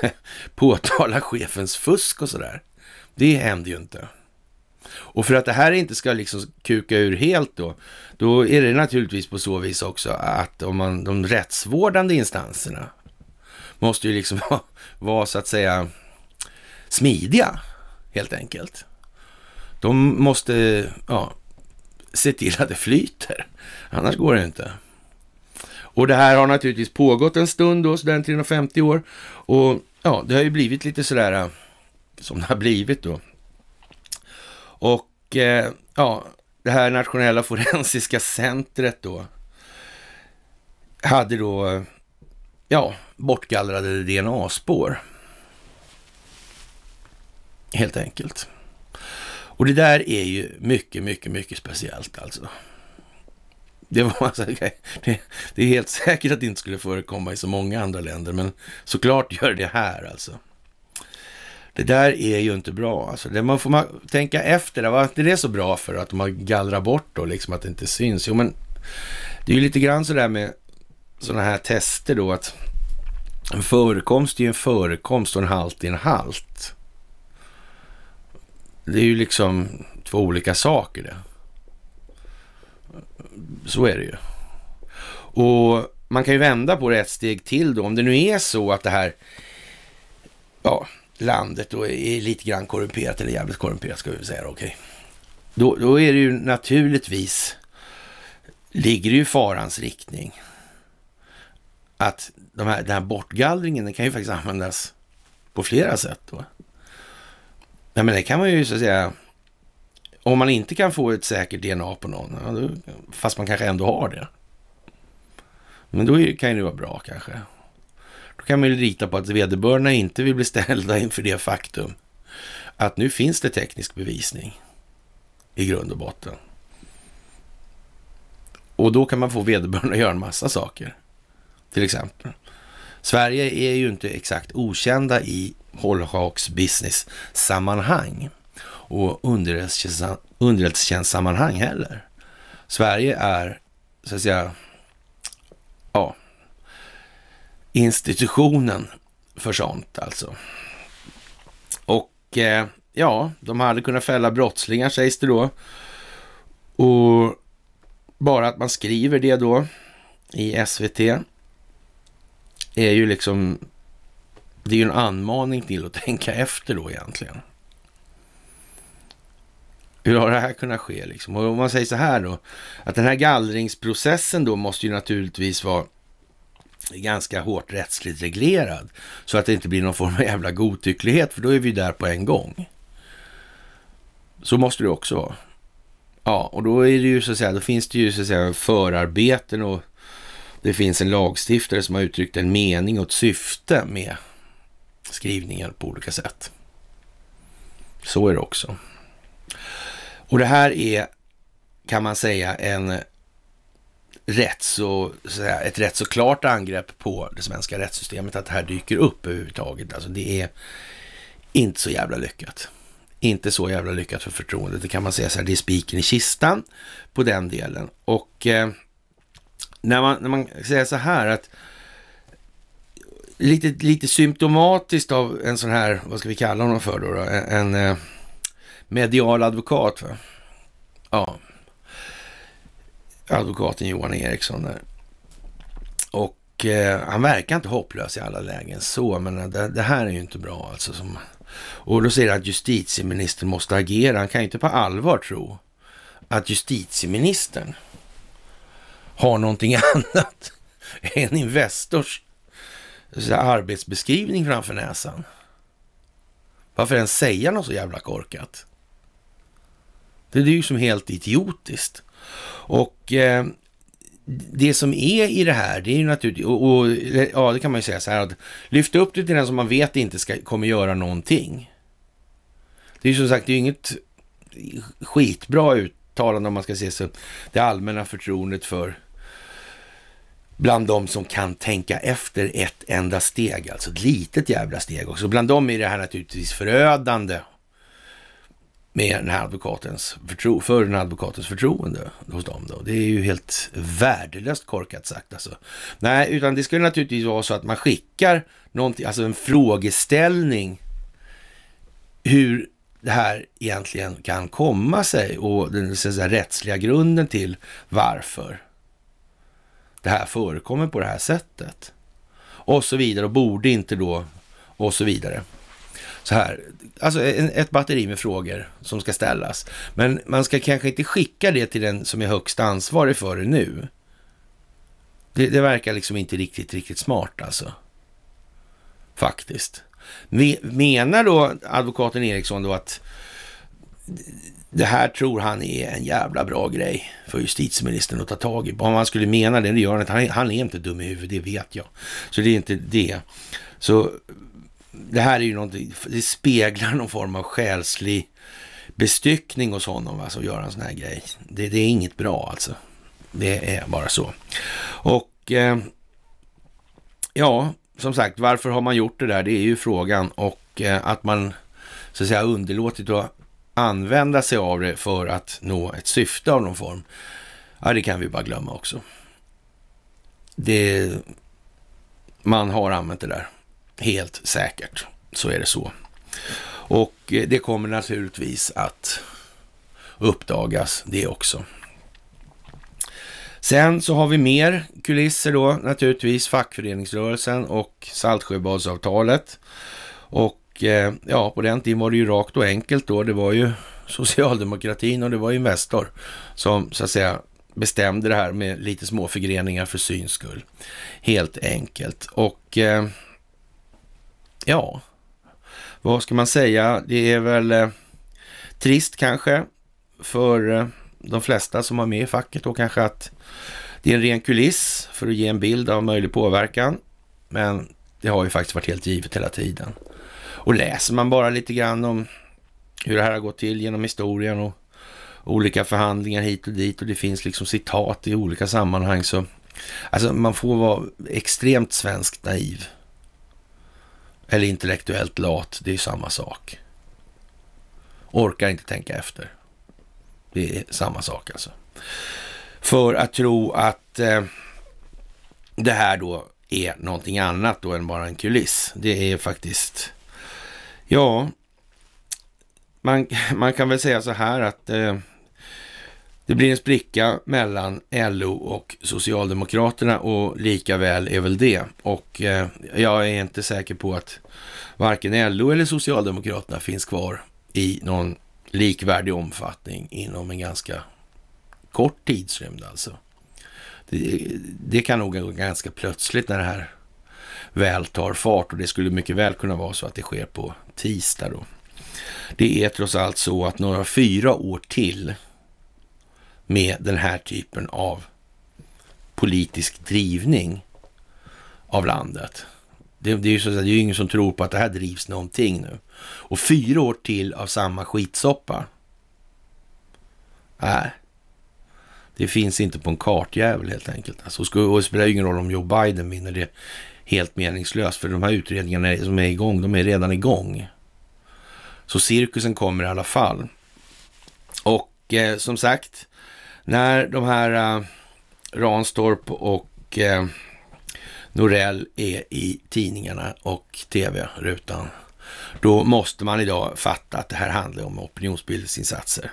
påtalar chefens fusk och sådär. Det händer ju inte. Och för att det här inte ska liksom kuka ur helt då, då är det naturligtvis på så vis också att om man, de rättsvårdande instanserna måste ju liksom *laughs* vara, vara så att säga smidiga helt enkelt. De måste ja, se till att det flyter, annars går det inte. Och det här har naturligtvis pågått en stund då, sådär 350 år. Och ja, det har ju blivit lite sådär äh, som det har blivit då. Och eh, ja, det här nationella forensiska centret då hade då, eh, ja, bortgallrade DNA-spår. Helt enkelt. Och det där är ju mycket, mycket, mycket speciellt alltså. Det var massa grejer. Det, det, är helt säkert att det inte skulle förekomma i så många andra länder, men såklart gör det här alltså. Det där är ju inte bra alltså. Det man får man tänka efter, varför är det så bra för att man gallrar bort då liksom att det inte syns? Jo, men det är ju lite grann sådär med sådana här tester då att en förekomst är en förekomst och en halt är en halt. Det är ju liksom två olika saker det. Så är det ju. Och man kan ju vända på det ett steg till då. Om det nu är så att det här ja, landet då är lite grann korrumperat, eller jävligt korrumperat ska vi väl säga, Okay. Då, då är det ju naturligtvis, ligger det ju farans riktning. Att de här, den här bortgallringen, den kan ju faktiskt användas på flera sätt då. Ja, men det kan man ju så att säga om man inte kan få ett säkert DNA på någon, ja, då, fast man kanske ändå har det. Men då är, kan det vara bra kanske. Då kan man ju lita på att vederbörande inte vill bli ställda *laughs* inför det faktum att nu finns det teknisk bevisning i grund och botten. Och då kan man få vederbörande att göra en massa saker. Till exempel. Sverige är ju inte exakt okända i hållhaksbusiness-sammanhang och underrättelsetjänstsammanhang heller. Sverige är, så att säga, ja, institutionen för sånt alltså. Och eh, ja, de hade kunnat fälla brottslingar sägs det då. Och bara att man skriver det då i SVT är ju liksom, det är ju en anmaning till att *laughs* tänka efter då egentligen. Hur har det här kunnat ske? Liksom? Och om man säger så här då, att den här gallringsprocessen då måste ju naturligtvis vara ganska hårt rättsligt reglerad. Så att det inte blir någon form av jävla godtycklighet, för då är vi där på en gång. Så måste det också vara. Ja, och då är det ju så att säga, då finns det ju så att säga förarbeten och det finns en lagstiftare som har uttryckt en mening och ett syfte med skrivningar på olika sätt. Så är det också. Och det här är, kan man säga, en rätt så, ett rätt så klart angrepp på det svenska rättssystemet att det här dyker upp överhuvudtaget. Alltså det är inte så jävla lyckat. Inte så jävla lyckat för förtroendet. Det kan man säga så här, det är spiken i kistan på den delen. Och eh, när, man, när man säger så här att lite, lite symptomatiskt av en sån här, vad ska vi kalla honom för då? då en, en eh, medial advokat. Va? Ja, advokaten Johan Eriksson där. Och eh, han verkar inte hopplös i alla lägen så, men det, det här är ju inte bra alltså. Som, och då säger han att justitieministern måste agera. Han kan ju inte på allvar tro att justitieministern har någonting *laughs* annat än Investors arbetsbeskrivning framför näsan. Varför ens säga något så jävla korkat? Det är ju som helt idiotiskt. Och eh, det som är i det här, det är ju naturligtvis, och, och, ja det kan man ju säga så här, att lyfta upp det till den som man vet inte ska, kommer göra någonting. Det är ju som sagt, det är ju inget skitbra uttalande om man ska se så det allmänna förtroendet för bland de som kan tänka efter ett enda steg, alltså ett litet jävla steg också. Bland dem är det här naturligtvis förödande med den här advokatens förtro för den här advokatens förtroende hos dem. Då. Det är ju helt värdelöst korkat sagt alltså. Nej, utan det skulle naturligtvis vara så att man skickar någonting, alltså en frågeställning hur det här egentligen kan komma sig och den så säga, rättsliga grunden till varför det här förekommer på det här sättet. Och så vidare och borde inte då och så vidare så här. Alltså ett batteri med frågor som ska ställas. Men man ska kanske inte skicka det till den som är högst ansvarig för det nu. Det, det verkar liksom inte riktigt, riktigt smart alltså. Faktiskt. Menar då advokaten Eriksson då att det här tror han är en jävla bra grej för justitieministern att ta tag i. Om han skulle mena det, det gör han inte. Han är, han är inte dum i huvudet, det vet jag. Så det är inte det. Så det här är ju något, det speglar någon form av själslig bestyckning hos honom alltså, att göra en sån här grej. Det, det, är inget bra alltså. Det är bara så. Och eh, ja, som sagt, varför har man gjort det där? Det är ju frågan och eh, att man så att säga underlåtit att använda sig av det för att nå ett syfte av någon form. Ja, det kan vi bara glömma också. Det, man har använt det där Helt säkert så är det så. Och eh, det kommer naturligtvis att uppdagas det också. Sen så har vi mer kulisser då naturligtvis, fackföreningsrörelsen och Saltsjöbadsavtalet. Och eh, ja, på den tiden var det ju rakt och enkelt då. Det var ju socialdemokratin och det var Investor som så att säga bestämde det här med lite små förgreningar för syns skull. Helt enkelt. Och eh, ja, vad ska man säga? Det är väl eh, trist kanske för eh, de flesta som var med i facket och kanske att det är en ren kuliss för att ge en bild av möjlig påverkan. Men det har ju faktiskt varit helt givet hela tiden. Och läser man bara lite grann om hur det här har gått till genom historien och olika förhandlingar hit och dit och det finns liksom citat i olika sammanhang så alltså man får vara extremt svenskt naiv eller intellektuellt lat, det är samma sak. Orkar inte tänka efter. Det är samma sak alltså. För att tro att eh, det här då är någonting annat då än bara en kuliss. Det är faktiskt, ja, man, man kan väl säga så här att eh, det blir en spricka mellan LO och Socialdemokraterna och lika väl är väl det. Och eh, jag är inte säker på att varken LO eller Socialdemokraterna finns kvar i någon likvärdig omfattning inom en ganska kort tidsrymd alltså. Det, det kan nog gå ganska plötsligt när det här väl tar fart och det skulle mycket väl kunna vara så att det sker på tisdag då. Det är trots allt så att några fyra år till med den här typen av politisk drivning av landet. Det, det är ju så att det är ingen som tror på att det här drivs någonting nu. Och fyra år till av samma skitsoppa. Nej. Det finns inte på en kartjävel helt enkelt. Alltså, och det spelar ju ingen roll om Joe Biden vinner. Det helt meningslöst. För de här utredningarna som är igång, de är redan igång. Så cirkusen kommer i alla fall. Och eh, som sagt, när de här äh, Ranstorp och äh, Norell är i tidningarna och tv-rutan, då måste man idag fatta att det här handlar om opinionsbildningsinsatser.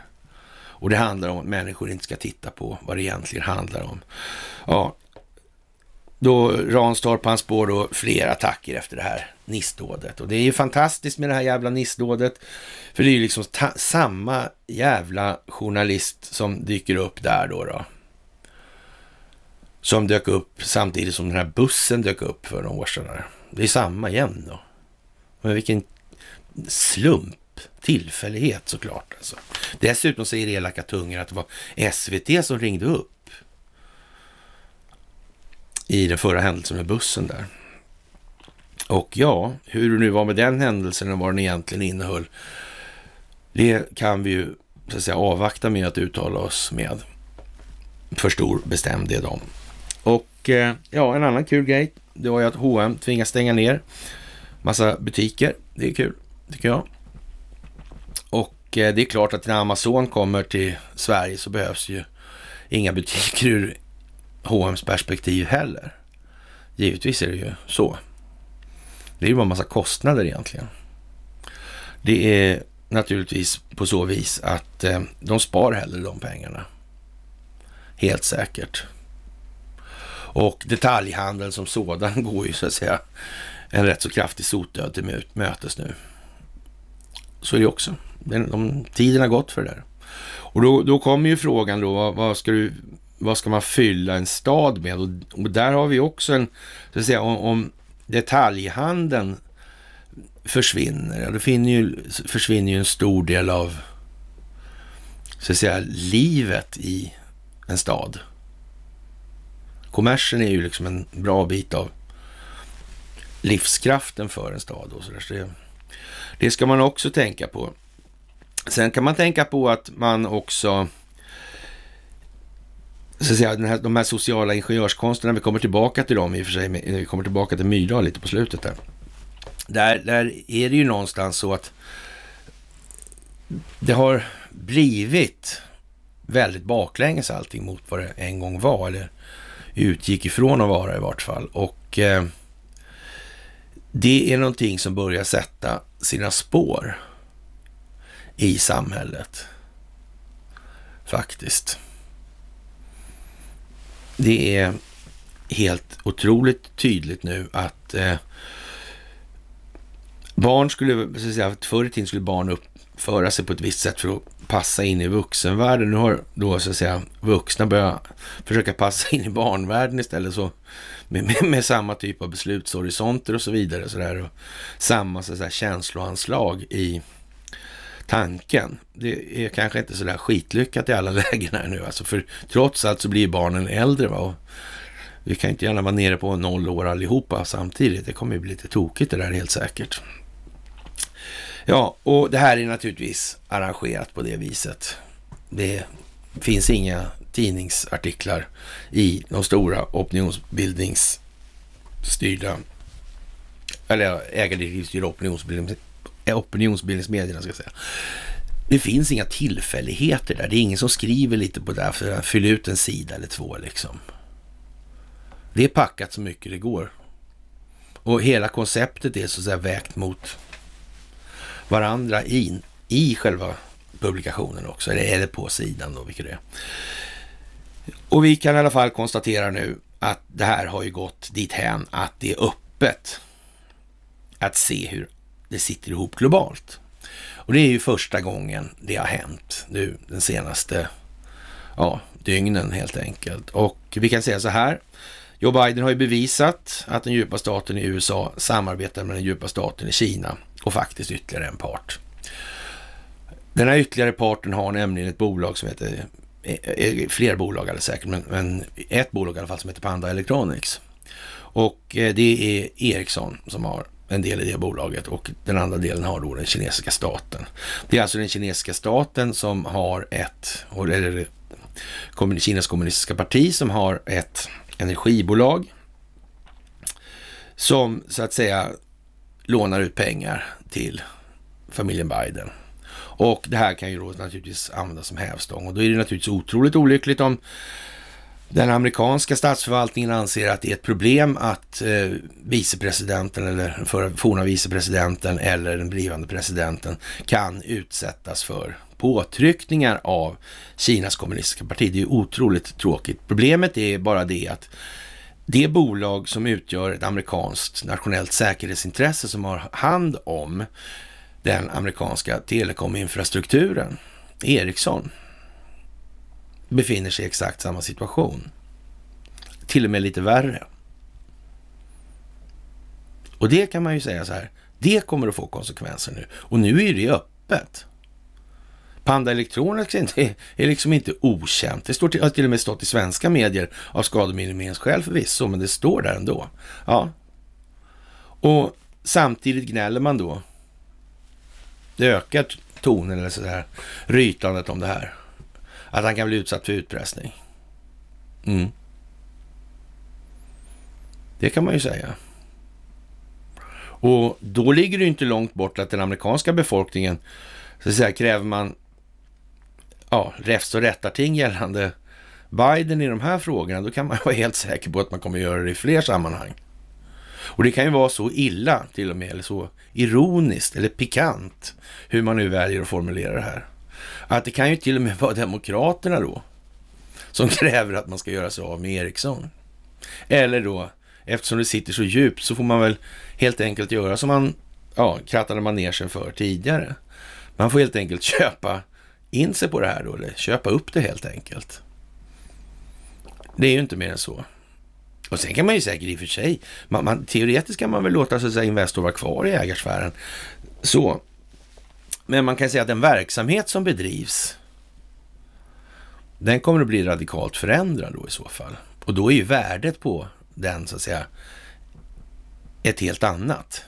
Och det handlar om att människor inte ska titta på vad det egentligen handlar om. Ja, då Ranstorp, han spår då fler attacker efter det här. NIS-dådet. Och det är ju fantastiskt med det här jävla NIS-dådet. För det är ju liksom samma jävla journalist som dyker upp där då, då. Som dök upp samtidigt som den här bussen dök upp för några år sedan. Det är samma igen då. Men vilken slump, tillfällighet såklart. Alltså. Dessutom säger elaka tungor att det var SVT som ringde upp i den förra händelsen med bussen där. Och ja, hur det nu var med den händelsen och vad den egentligen innehöll, det kan vi ju så att säga, avvakta med att uttala oss med för stor bestämdhet om. Och eh, ja, en annan kul grej, det var ju att H&M tvingas stänga ner massa butiker. Det är kul, tycker jag. Och eh, det är klart att när Amazon kommer till Sverige så behövs ju inga butiker ur H&M's perspektiv heller. Givetvis är det ju så. Det är ju bara en massa kostnader egentligen. Det är naturligtvis på så vis att eh, de spar hellre de pengarna. Helt säkert. Och detaljhandeln som sådan *laughs* går ju så att säga en rätt så kraftig sotdöd till mötes nu. Så är det också. tiden har gått för det där. Och då, då kommer ju frågan då, vad, vad, ska du, vad ska man fylla en stad med? Och, och där har vi också en, så att säga, om, om detaljhandeln försvinner, ja, då ju, försvinner ju en stor del av så att säga, livet i en stad. Kommersen är ju liksom en bra bit av livskraften för en stad. Och så där. Så det, det ska man också tänka på. Sen kan man tänka på att man också så att säga, den här, de här sociala ingenjörskonsterna, vi kommer tillbaka till dem i och för sig, eh, vi kommer tillbaka till Myrdal lite på slutet där. Där, där är det ju någonstans så att det har blivit väldigt baklänges allting mot vad det en gång var, eller utgick ifrån att vara i vart fall. Och eh, det är någonting som börjar sätta sina spår i samhället. Faktiskt det är helt otroligt tydligt nu att eh, barn skulle, så att säga, förr i tiden skulle barn uppföra sig på ett visst sätt för att passa in i vuxenvärlden. Nu har då så att säga vuxna börjat försöka passa in i barnvärlden istället så med, med, med samma typ av beslutshorisonter och så vidare. Så där, och samma så att säga, känsloanslag i tanken. Det är kanske inte sådär skitlyckat i alla *laughs* lägen här nu alltså, för trots allt så blir barnen äldre va. Och vi kan inte gärna vara nere på noll år allihopa samtidigt. Det kommer ju bli lite tokigt det där helt säkert. Ja, och det här är naturligtvis arrangerat på det viset. Det finns inga tidningsartiklar i de stora opinionsbildningsstyrda, eller ägardirektivstyrda opinionsbildningsstyrda, Eh, opinionsbildningsmedierna ska jag säga. Det finns inga tillfälligheter där. Det är ingen som skriver lite på det här för att fylla ut en sida eller två liksom. Det är packat så mycket det går. Och hela konceptet är så att säga vägt mot varandra i, i själva publikationen också, eller, eller på sidan då, vilket det är. Och vi kan i alla fall konstatera nu att det här har ju gått dithän att det är öppet att se hur det sitter ihop globalt. Och det är ju första gången det har hänt nu den senaste ja, dygnen helt enkelt. Och vi kan säga så här. Joe Biden har ju bevisat att den djupa staten i USA samarbetar med den djupa staten i Kina och faktiskt ytterligare en part. Den här ytterligare parten har nämligen ett bolag som heter, eh, eh, fler bolag alldeles säkert, men, men ett bolag i alla fall som heter Panda Electronics. Och eh, det är Ericsson som har en del i det bolaget och den andra delen har då den kinesiska staten. Det är alltså den kinesiska staten som har ett, eller Kinas kommunistiska parti som har ett energibolag som så att säga lånar ut pengar till familjen Biden. Och det här kan ju då naturligtvis användas som hävstång och då är det naturligtvis otroligt olyckligt om den amerikanska statsförvaltningen anser att det är ett problem att eh, vicepresidenten eller för, forna vicepresidenten eller den blivande presidenten kan utsättas för påtryckningar av Kinas kommunistiska parti. Det är otroligt tråkigt. Problemet är bara det att det bolag som utgör ett amerikanskt nationellt säkerhetsintresse som har hand om den amerikanska telekominfrastrukturen, Ericsson, befinner sig i exakt samma situation. Till och med lite värre. Och det kan man ju säga så här, det kommer att få konsekvenser nu. Och nu är det öppet. Panda Electronics är, är liksom inte okänt. Det står till, har till och med stått i svenska medier av skademinimeringsskäl förvisso, men det står där ändå. Ja. Och samtidigt gnäller man då. Det ökar tonen eller sådär, rytandet om det här att han kan bli utsatt för utpressning. Mm. Det kan man ju säga. Och då ligger det ju inte långt bort att den amerikanska befolkningen, så att säga, kräver man ja, räfst och rättarting gällande Biden i de här frågorna, då kan man vara helt säker på att man kommer göra det i fler sammanhang. Och det kan ju vara så illa till och med, eller så ironiskt eller pikant, hur man nu väljer att formulera det här. Att det kan ju till och med *laughs* vara Demokraterna då som *laughs* kräver att man ska göra sig av med Ericsson. Eller då, eftersom det sitter så djupt så får man väl helt enkelt göra som man ja, krattade manegen för tidigare. Man får helt enkelt *laughs* köpa in sig på det här då, eller köpa upp det helt enkelt. Det är ju inte mer än så. Och sen kan man ju säkert i och för sig, man, man, teoretiskt kan man väl låta så att säga Investor vara kvar i ägarsfären. Så, men man kan säga att den verksamhet som bedrivs, den kommer att bli radikalt förändrad då i så fall. Och då är ju värdet på den så att säga ett helt annat.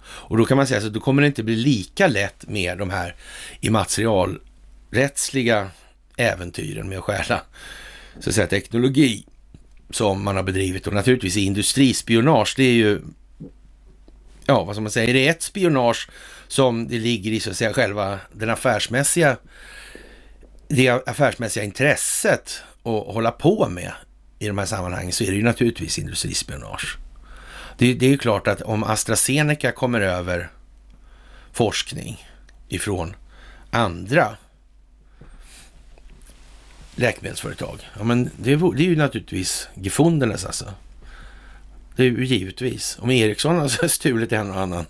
Och då kan man säga så att då kommer det inte bli lika lätt med de här immaterialrättsliga äventyren med att stjäla så att säga, teknologi som man har bedrivit. Och naturligtvis industrispionage, det är ju, ja vad ska man säga, är det ett spionage som det ligger i så att säga själva den affärsmässiga, det affärsmässiga intresset att hålla på med i de här sammanhangen så är det ju naturligtvis industrispionage. Det, det är ju klart att om AstraZeneca kommer över forskning ifrån andra läkemedelsföretag. Ja, men det är, det är ju naturligtvis gefundenes alltså. Det är ju givetvis. Om Ericsson har *laughs* stulit en och annan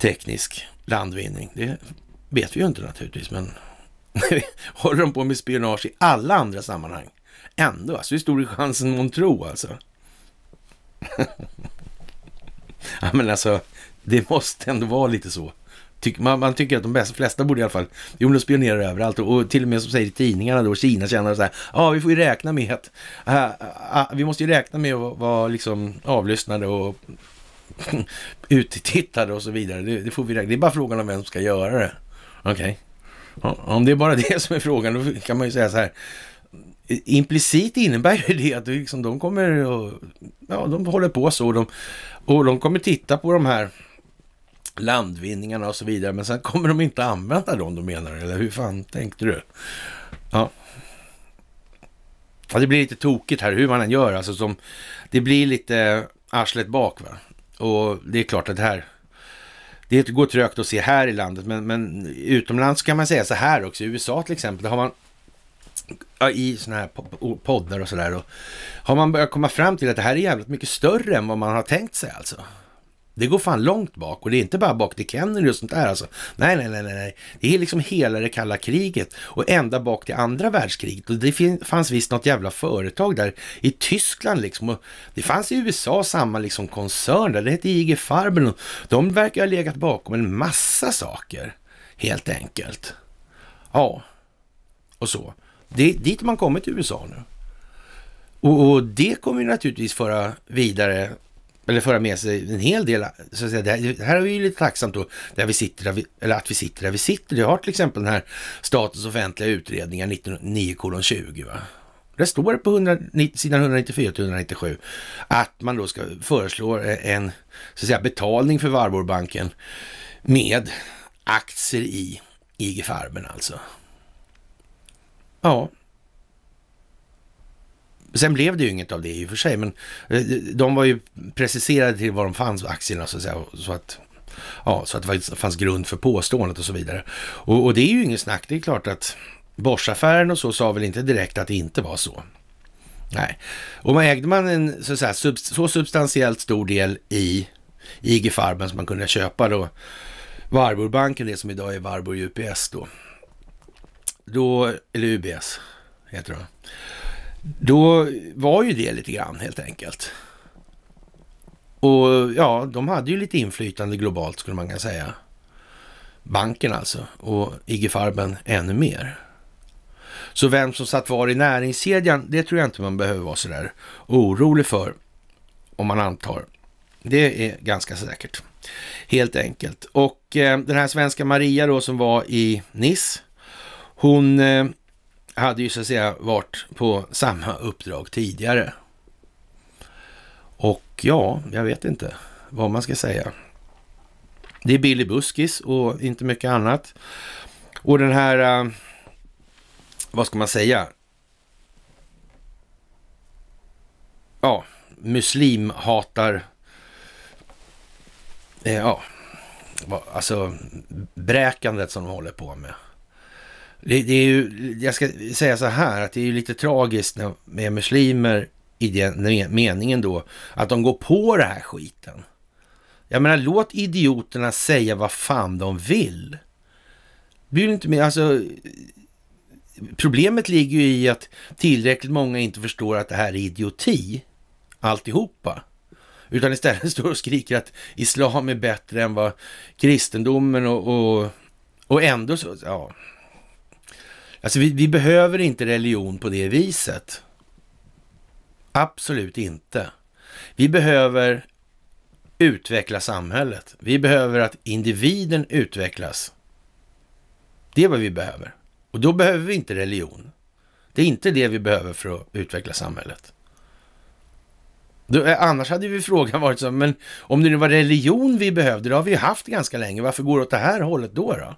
teknisk landvinning. Det vet vi ju inte naturligtvis, men *laughs* håller de på med spionage i alla andra sammanhang ändå. Alltså, hur stor är chansen man tror alltså? *laughs* ja, men alltså, det måste ändå vara lite så. man, man, tycker att de bästa, flesta borde i alla fall, jo de spionerar överallt och, och, till och med som säger i tidningarna då, Kina känner så här, ja ah, vi får ju räkna med att, ah, ah, vi måste ju räkna med att vara liksom avlyssnade och *laughs* uttittade och så vidare. Det, det, får vi Det är bara frågan om vem som ska göra det. Okej. Okay. Om det är bara *laughs* det som är frågan, då kan man ju säga så här. Implicit innebär ju det att liksom, de kommer och, ja, de håller på så. De, och de kommer titta på de här landvinningarna och så vidare. Men sen kommer de inte använda dem, de menar Eller hur fan tänkte du? Ja. ja. det blir lite tokigt här hur man än gör. Alltså som, det blir lite arslet bak va? Och det är klart att det här, det går trögt att se här i landet, men, men utomlands kan man säga så här också. I USA till exempel, där har man i sådana här poddar och sådär. Har man börjat komma fram till att det här är jävligt mycket större än vad man har tänkt sig alltså. Det går fan långt bak och det är inte bara bak till Kennedy och sånt där alltså. Nej, nej, nej, nej. Det är liksom hela det kalla kriget och ända bak till andra världskriget. Och det fanns visst något jävla företag där i Tyskland liksom. Och det fanns i USA samma liksom koncern där. Det hette IG Farben och de verkar ha legat bakom en massa saker helt enkelt. Ja, och så. Det är dit man kommit i USA nu. Och, och det kommer ju naturligtvis föra vidare eller föra med sig en hel del. Så att säga, det, här, det vi ju lite tacksamt då, där vi sitter, där vi, eller att vi sitter där vi sitter. Jag har till exempel den här Statens offentliga utredningar 1909 Va? Där står det på 100, sidan 194-197 att man då ska föreslå en så att säga, betalning för Varborbanken med aktier i IG Farben alltså. Ja, Sen blev det ju inget av det i och för sig, men eh, de var ju preciserade till var de fanns, aktierna så att säga. Så att, ja, så att det fanns grund för påståendet och så vidare. Och, och det är ju inget snack, det är klart att Börsaffären och så sa väl inte direkt att det inte var så. Nej, och man ägde man en så, säga, sub, så substantiellt stor del i IG Farben som man kunde köpa då Warburgbanken, det som idag är Varbor UPS då. Då, eller UBS heter det då var ju det lite grann helt enkelt. Och ja, de hade ju lite inflytande globalt skulle man kunna säga. Banken alltså och IG Farben ännu mer. Så vem som satt var i näringskedjan, det tror jag inte man behöver vara så där orolig för om man antar. Det är ganska säkert, helt enkelt. Och eh, den här svenska Maria då som var i Nice, hon eh, hade ju så att säga varit på samma uppdrag tidigare. Och ja, jag vet inte vad man ska säga. Det är Billy Buskis och inte mycket annat. Och den här, eh, vad ska man säga? Ja, muslimhatar... Eh, ja, alltså bräkandet som de håller på med. Det, det, är ju, jag ska säga så här, att det är ju lite tragiskt när, med muslimer i den meningen då, att de går på den här skiten. Jag menar, låt idioterna säga vad fan de vill. Bjud inte med, alltså... Problemet ligger ju i att tillräckligt många inte förstår att det här är idioti, alltihopa. Utan istället *laughs* står och skriker att islam är bättre än vad kristendomen och, och, och ändå så, ja, Alltså vi, vi behöver inte religion på det viset. Absolut inte. Vi behöver utveckla samhället. Vi behöver att individen utvecklas. Det är vad vi behöver. Och då behöver vi inte religion. Det är inte det vi behöver för att utveckla samhället. Då, eh, annars hade ju *laughs* frågan varit så, men om det nu var religion vi behövde, det har vi ju haft ganska länge, varför går det åt det här hållet då? då?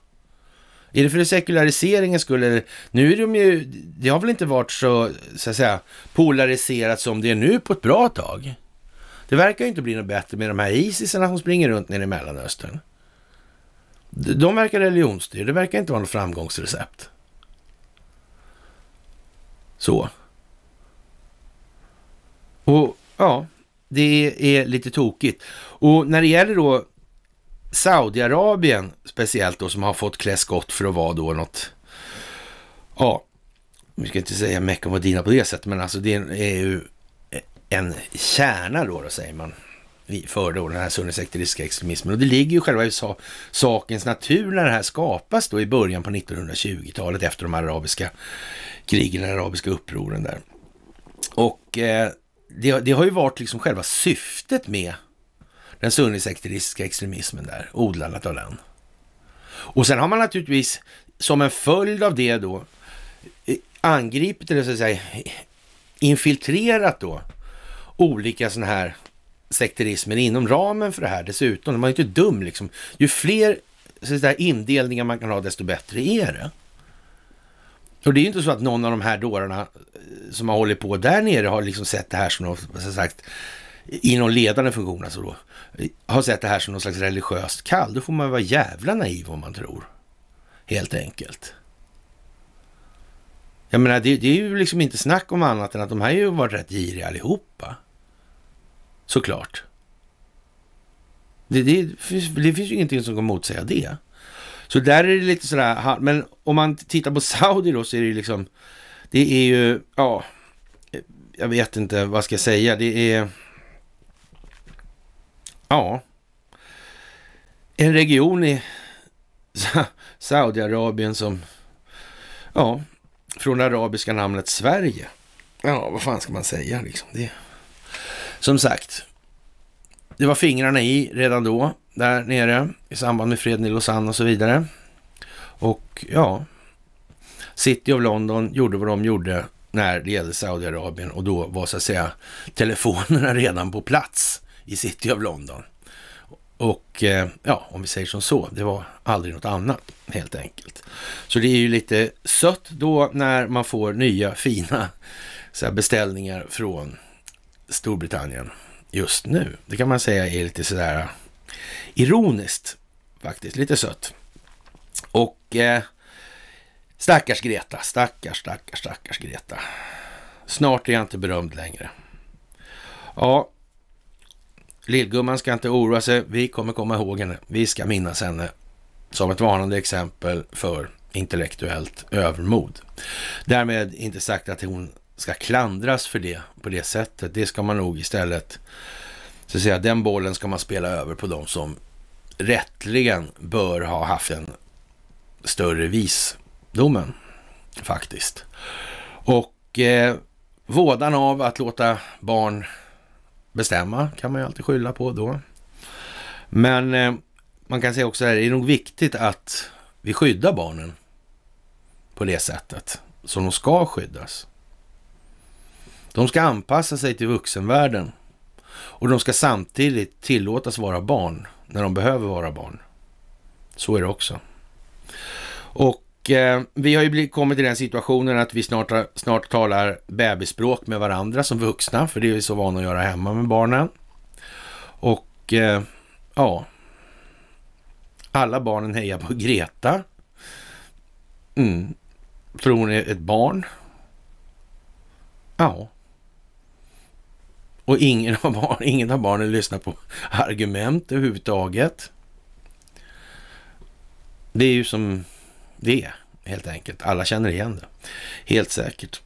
Är det för det sekulariseringen skulle Nu är de ju, det har väl inte varit så, så att säga, polariserat som det är nu på ett bra tag. Det verkar ju inte bli något bättre med de här isisarna som springer runt nere i Mellanöstern. De verkar religionsstyrda, det verkar inte vara något framgångsrecept. Så. Och ja, det är lite tokigt. Och när det gäller då Saudiarabien speciellt då som har fått klä skott för att vara då något, ja, vi ska inte säga Mecka och Medina på det sättet, men alltså det är ju en kärna då, då säger man för då den här sunnisekteristiska extremismen. Och det ligger ju själva i sakens natur när det här skapas då i början på 1920-talet efter de arabiska krigen, de arabiska upproren där. Och eh, det, det, har ju varit liksom själva syftet med den sunnisekteristiska extremismen där, odlandet av den. Och sen har man naturligtvis som en följd av det då eh, angripit eller så att säga infiltrerat då olika sådana här sekterismen inom ramen för det här dessutom. Man är inte dum liksom. Ju fler så där, indelningar man kan ha desto bättre är det. Och det är ju inte så att någon av de här dårarna eh, som har hållit på där nere har liksom sett det här som något, så sagt, inom ledande funktion alltså då, har sett det här som någon slags religiöst kall, då får man vara jävla naiv om man tror. Helt enkelt. Jag menar, det, det är ju liksom inte snack om annat än att de här ju varit rätt giriga allihopa. Såklart. Det, det, det finns ju ingenting som kan motsäga det. Så där är det lite sådär, men om man tittar på Saudi då så är det ju liksom, det är ju, ja, jag vet inte vad ska jag säga, det är Ja, en region i Saudiarabien som, ja, från det arabiska namnet Sverige. Ja, vad fan ska man säga liksom? Det, som sagt, det var fingrarna i redan då, där nere, i samband med freden i Lausanne och så vidare. Och ja, City of London gjorde vad de gjorde när det gällde Saudiarabien och då var så att säga telefonerna *laughs* redan på plats i City of London. Och eh, ja, om vi säger som så, det var aldrig något annat helt enkelt. Så det är ju lite sött då när man får nya fina beställningar från Storbritannien just nu. Det kan man säga är lite sådär eh, ironiskt faktiskt, lite sött. Och eh, stackars Greta, stackars, stackars, stackars Greta. Snart är jag inte berömd längre. Ja, Lillgumman ska inte oroa sig. Vi kommer komma ihåg henne. Vi ska minnas henne som ett varnande exempel för intellektuellt övermod. Därmed inte sagt att hon ska klandras för det på det sättet. Det ska man nog istället, så att säga, den bollen ska man spela över på de som rättligen bör ha haft en större visdomen faktiskt. Och eh, vådan av att låta barn bestämma kan man ju alltid skylla på då. Men eh, man kan säga också att det är nog viktigt att vi skyddar barnen på det sättet som de ska skyddas. De ska anpassa sig till vuxenvärlden och de ska samtidigt tillåtas vara barn när de behöver vara barn. Så är det också. Och Eh, vi har ju kommit i den situationen att vi snart, snart talar bebisspråk med varandra som vuxna, för det är vi så vana att göra hemma med barnen. Och eh, ja, alla barnen hejar på Greta. Mm. Tror hon är ett barn? Ja. Och ingen av, barn, *laughs* ingen av barnen lyssnar på argument överhuvudtaget. Det är ju som det helt enkelt. Alla känner igen det, helt säkert.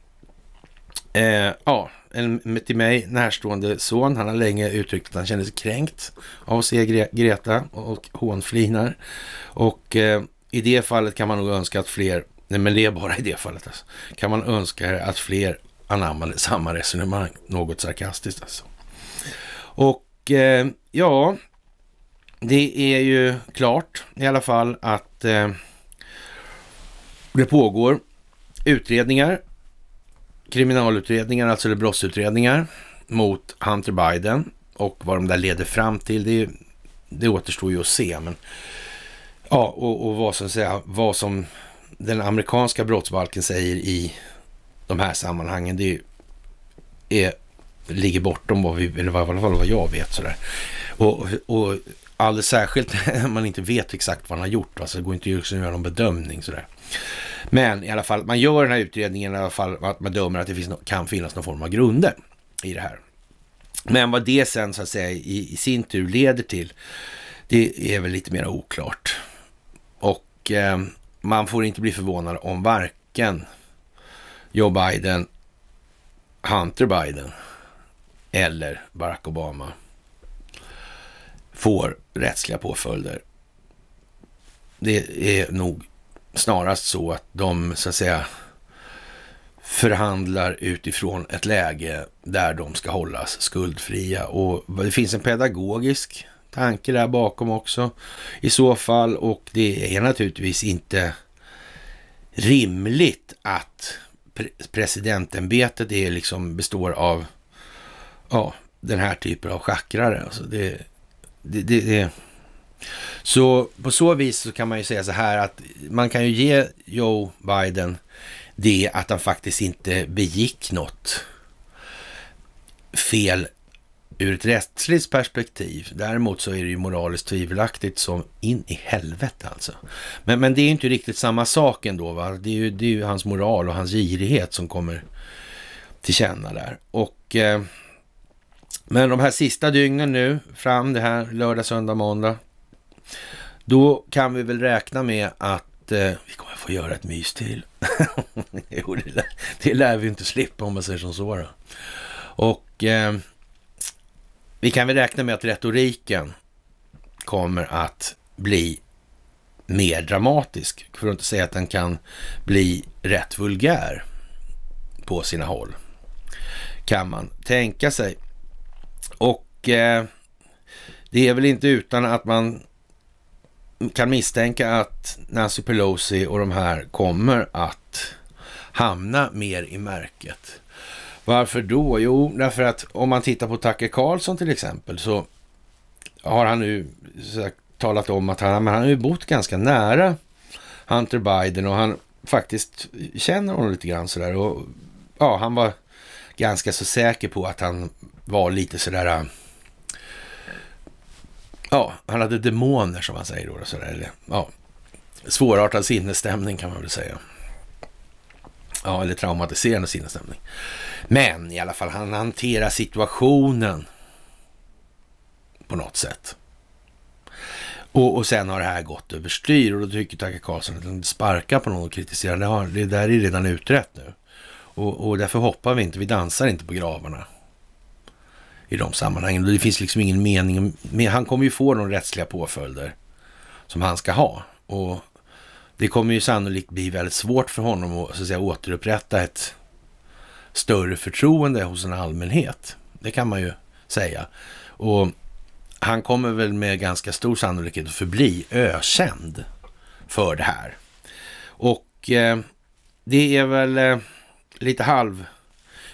Eh, ja, en till mig närstående son, han har länge uttryckt att han känner sig kränkt av att se Gre Greta och hånflinar. Och eh, i det fallet kan man nog önska att fler, nej men det är bara i det fallet alltså, kan man önska att fler anammade samma resonemang, något sarkastiskt alltså. Och eh, ja, det är ju klart i alla fall att eh, det pågår utredningar, kriminalutredningar, alltså eller brottsutredningar mot Hunter Biden och vad de där leder fram till, det, det återstår ju att se. Men, ja, och, och vad, som, vad som den amerikanska brottsbalken säger i de här sammanhangen, det är, ligger bortom vad vi, eller vad, i vad jag vet sådär. Och, och alldeles särskilt *laughs* när man inte vet exakt vad han har gjort, alltså det går inte att göra någon bedömning sådär. Men i alla fall, man gör den här utredningen i alla fall, att man dömer att det finns, kan finnas någon form av grunder i det här. Men vad det sen så att säga i, i sin tur leder till, det är väl lite mer oklart. Och eh, man får inte bli förvånad om varken Joe Biden, Hunter Biden eller Barack Obama får rättsliga påföljder. Det är nog snarast så att de så att säga förhandlar utifrån ett läge där de ska hållas skuldfria. Och det finns en pedagogisk tanke där bakom också i så fall och det är naturligtvis inte rimligt att presidentämbetet är liksom består av ja, den här typen av schackrare. Alltså det, det, det, det så på så vis så kan man ju säga så här att man kan ju ge Joe Biden det att han faktiskt inte begick något fel ur ett rättsligt perspektiv. Däremot så är det ju moraliskt tvivelaktigt som in i helvete alltså. Men, men det är ju inte riktigt samma sak ändå. Va? Det, är ju, det är ju hans moral och hans girighet som kommer till känna där. Och, eh, men de här sista dygnen nu fram, det här lördag, söndag, måndag. Då kan vi väl räkna med att eh, vi kommer få göra ett mys till. *laughs* jo, det lär, det lär vi inte slippa om man säger som så. Då. Och eh, vi kan väl räkna med att retoriken kommer att bli mer dramatisk, för att inte säga att den kan bli rätt vulgär på sina håll, kan man tänka sig. Och eh, det är väl inte utan att man kan misstänka att Nancy Pelosi och de här kommer att hamna mer i märket. Varför då? Jo, därför att om man tittar på Tucker Carlson till exempel så har han nu talat om att han, han har ju bott ganska nära Hunter Biden och han faktiskt känner honom lite grann sådär. Och, ja, han var ganska så säker på att han var lite sådär Ja, han hade demoner som man säger då. Sådär, eller, ja, svårartad sinnesstämning kan man väl säga. Ja, eller traumatiserande sinnesstämning. Men i alla fall, han hanterar situationen på något sätt. Och, och sen har det här gått överstyr och då tycker Tacka Karlsson att han sparkar på någon och kritiserar. Det, har, det där är redan utrett nu. Och, och därför hoppar vi inte, vi dansar inte på gravarna i de sammanhangen. det finns liksom ingen mening. Med, han kommer ju få de rättsliga påföljder som han ska ha. Och det kommer ju sannolikt bli väldigt svårt för honom att, så att säga, återupprätta ett större förtroende hos en allmänhet. Det kan man ju säga. Och han kommer väl med ganska stor sannolikhet att förbli ökänd för det här. Och eh, det är väl eh, lite halv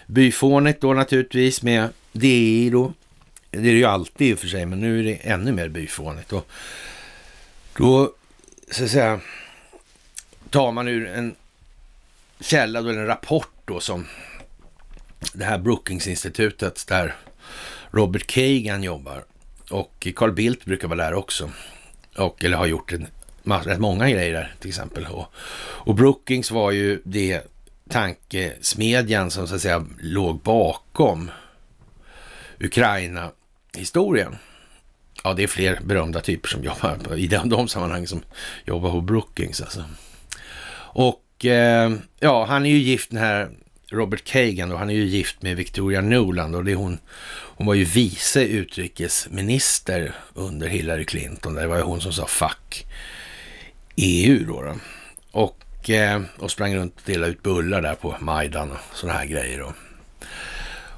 byfånigt då naturligtvis med DI då. Det är det ju alltid i och för sig, men nu är det ännu mer byfånigt. Och då, så att säga, tar man ur en källa, då, eller en rapport då som det här Brookings-institutet där Robert Kagan jobbar. Och Carl Bildt brukar vara där också. Och, eller har gjort en massa, rätt många grejer där till exempel. Och, och Brookings var ju det tankesmedjan som så att säga låg bakom Ukraina-historien. Ja, det är fler berömda typer som jobbar i de, de sammanhang som jobbar på Brookings alltså. Och eh, ja, han är ju gift den här Robert Kagan och han är ju gift med Victoria Nuland och det är hon, hon var ju vice utrikesminister under Hillary Clinton. Det var ju hon som sa fuck EU då. då. Och, eh, och sprang runt och delade ut bullar där på Majdan och sådana här grejer. Då.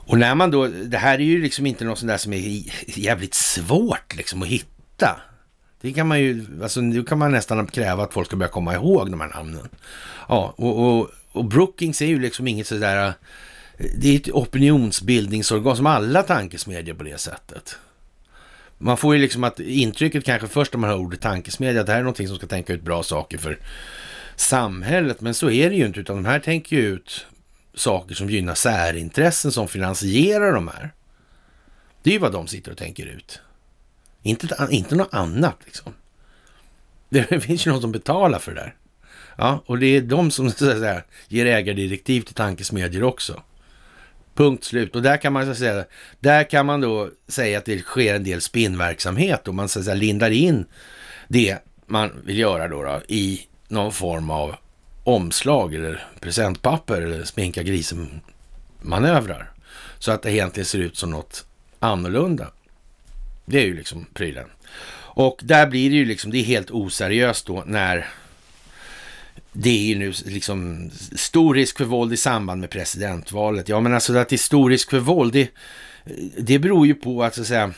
Och när man då, det här är ju liksom inte något sånt där som är jävligt svårt liksom att hitta. Det kan man ju, alltså nu kan man nästan kräva att folk ska börja komma ihåg de här namnen. Ja, och, och, och Brookings är ju liksom inget sådär, det är ett opinionsbildningsorgan som alla tankesmedjor på det sättet. Man får ju liksom att intrycket kanske först när man hör ordet tankesmedja, att det här är någonting som ska tänka ut bra saker för samhället, men så är det ju inte, utan de här tänker ju ut saker som gynnar särintressen som finansierar de här. Det är ju vad de sitter och tänker ut. Inte, inte något annat liksom. *laughs* Det finns ju någon som betalar för det där. Ja, och det är de som *laughs* så att säga, ger ägardirektiv till tankesmedjor också. Punkt slut. Och där kan man så säga, där kan man då säga att det sker en del spinnverksamhet och man så att säga, lindar in det man vill göra då, då i någon form av omslag eller presentpapper eller sminka grisen-manövrar. Så att det egentligen ser ut som något annorlunda. Det är ju liksom prylen. Och där blir det ju liksom, det är helt oseriöst då när det är ju nu liksom stor risk för våld i samband med presidentvalet. Ja, men alltså att det är stor risk för våld, det, det beror ju på att så att säga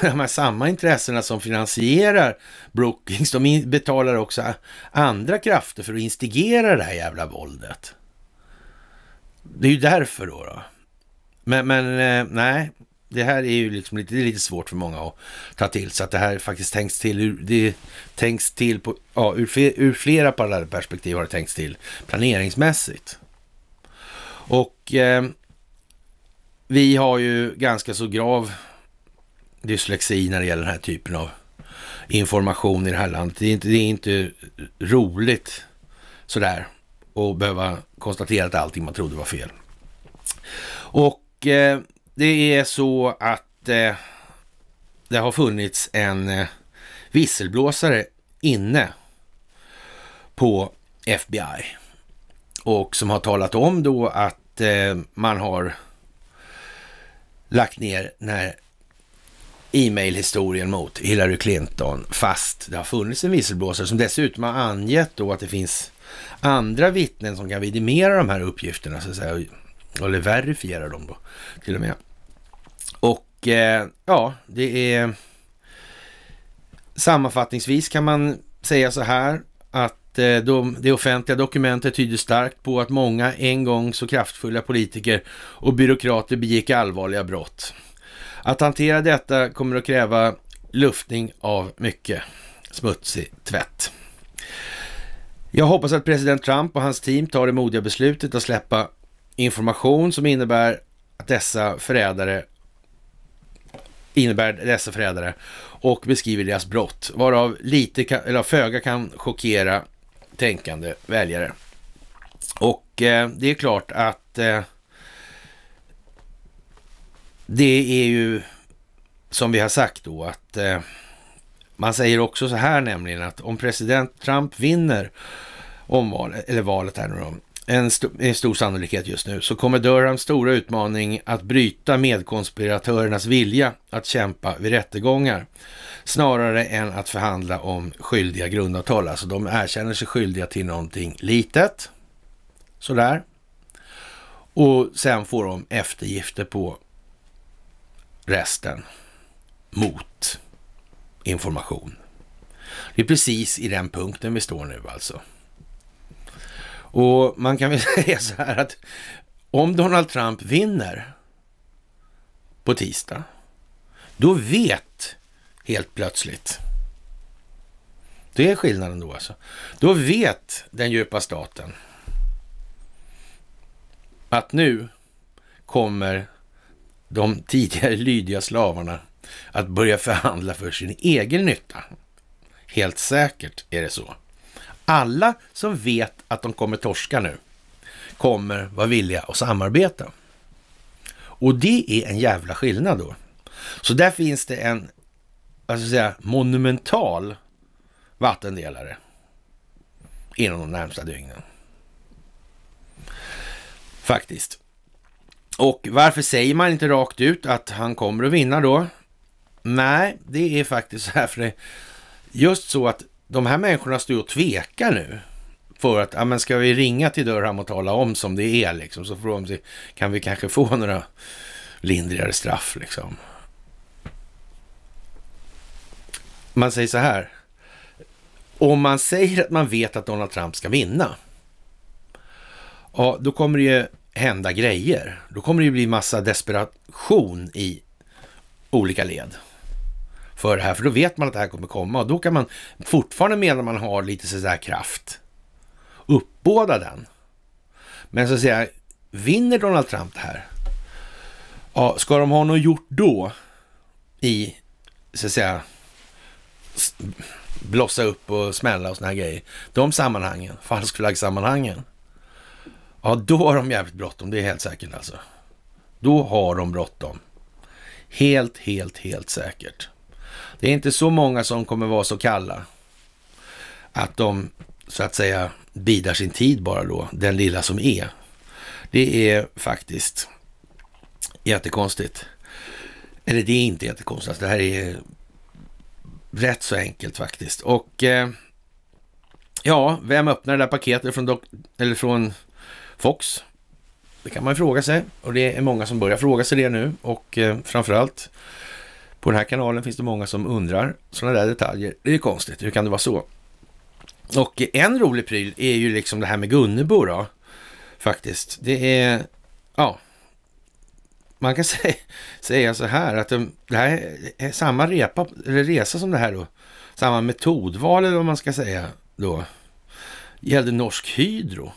de här samma intressena som finansierar Brookings, de betalar också andra krafter för att instigera det här jävla våldet. Det är ju därför då. då. Men, men eh, nej, det här är ju liksom lite, det är lite svårt för många att ta till. Så att det här faktiskt tänks till, det tänks till på, ja, ur, ur flera parallella perspektiv har det tänkts till planeringsmässigt. Och eh, vi har ju ganska så grav dyslexi när det gäller den här typen av information i det här landet. Det är inte, det är inte roligt sådär att behöva konstatera att allting man trodde var fel. Och eh, det är så att eh, det har funnits en eh, visselblåsare inne på FBI och som har talat om då att eh, man har lagt ner när e mailhistorien mot Hillary Clinton, fast det har funnits en visselblåsare som dessutom har angett då att det finns andra vittnen som kan vidimera de här uppgifterna, så att säga, eller verifiera dem då, till och med. Och eh, ja, det är... Sammanfattningsvis kan man säga så här att eh, de, det offentliga dokumentet tyder starkt på att många en gång så kraftfulla politiker och byråkrater begick allvarliga brott. Att hantera detta kommer att kräva luftning av mycket smutsig tvätt. Jag hoppas att president Trump och hans team tar det modiga beslutet att släppa information som innebär att dessa förrädare innebär dessa förrädare och beskriver deras brott, varav lite kan, eller föga kan chockera tänkande väljare. Och eh, det är klart att eh, det är ju som vi har sagt då att eh, man säger också så här nämligen att om president Trump vinner omvalet, eller valet här nu då, en, st en stor sannolikhet just nu, så kommer Durhams stora utmaning att bryta medkonspiratörernas vilja att kämpa vid rättegångar snarare än att förhandla om skyldiga grundavtal. Alltså de erkänner sig skyldiga till någonting litet, sådär. Och sen får de eftergifter på resten mot information. Det är precis i den punkten vi står nu alltså. Och man kan väl *laughs* säga så här att om Donald Trump vinner på tisdag, då vet helt plötsligt. Det är skillnaden då alltså. Då vet den djupa staten att nu kommer de tidigare lydiga slavarna att börja förhandla för sin egen nytta. Helt säkert är det så. Alla som vet att de kommer torska nu kommer vara villiga att samarbeta. Och det är en jävla skillnad då. Så där finns det en alltså säga, monumental vattendelare inom de närmsta dygnen. Faktiskt. Och varför säger man inte rakt ut att han kommer att vinna då? Nej, det är faktiskt så här, för det är just så att de här människorna står och tvekar nu. För att, ja men ska vi ringa till Durham och tala om som det är liksom, så frågar de sig, kan vi kanske få några lindrigare straff liksom? Man säger så här, om man säger att man vet att Donald Trump ska vinna, ja, då kommer det ju hända grejer. Då kommer det ju bli massa desperation i olika led för det här, för då vet man att det här kommer komma och då kan man fortfarande medan man har lite sådär kraft uppbåda den. Men så att säga, vinner Donald Trump det här? Ja, ska de ha något gjort då i, så att säga, blossa upp och smälla och sådana här grejer? De sammanhangen, falskflaggsammanhangen. Ja, då har de jävligt bråttom, det är helt säkert alltså. Då har de bråttom. Helt, helt, helt säkert. Det är inte så många som kommer vara så kalla att de så att säga bidar sin tid bara då, den lilla som är. Det är faktiskt jättekonstigt. Eller det är inte jättekonstigt, alltså, det här är rätt så enkelt faktiskt. Och eh, ja, vem öppnar det där paketet från, eller från Fox. Det kan man ju fråga sig och det är många som börjar fråga sig det nu och eh, framförallt på den här kanalen finns det många som undrar sådana där detaljer. Det är ju konstigt, hur kan det vara så? Och en rolig pryl är ju liksom det här med Gunnebo då, faktiskt. Det är, ja, man kan *laughs* säga, säga så här att det här är samma repa, eller resa som det här då, samma metodval eller vad man ska säga då, gällde Norsk Hydro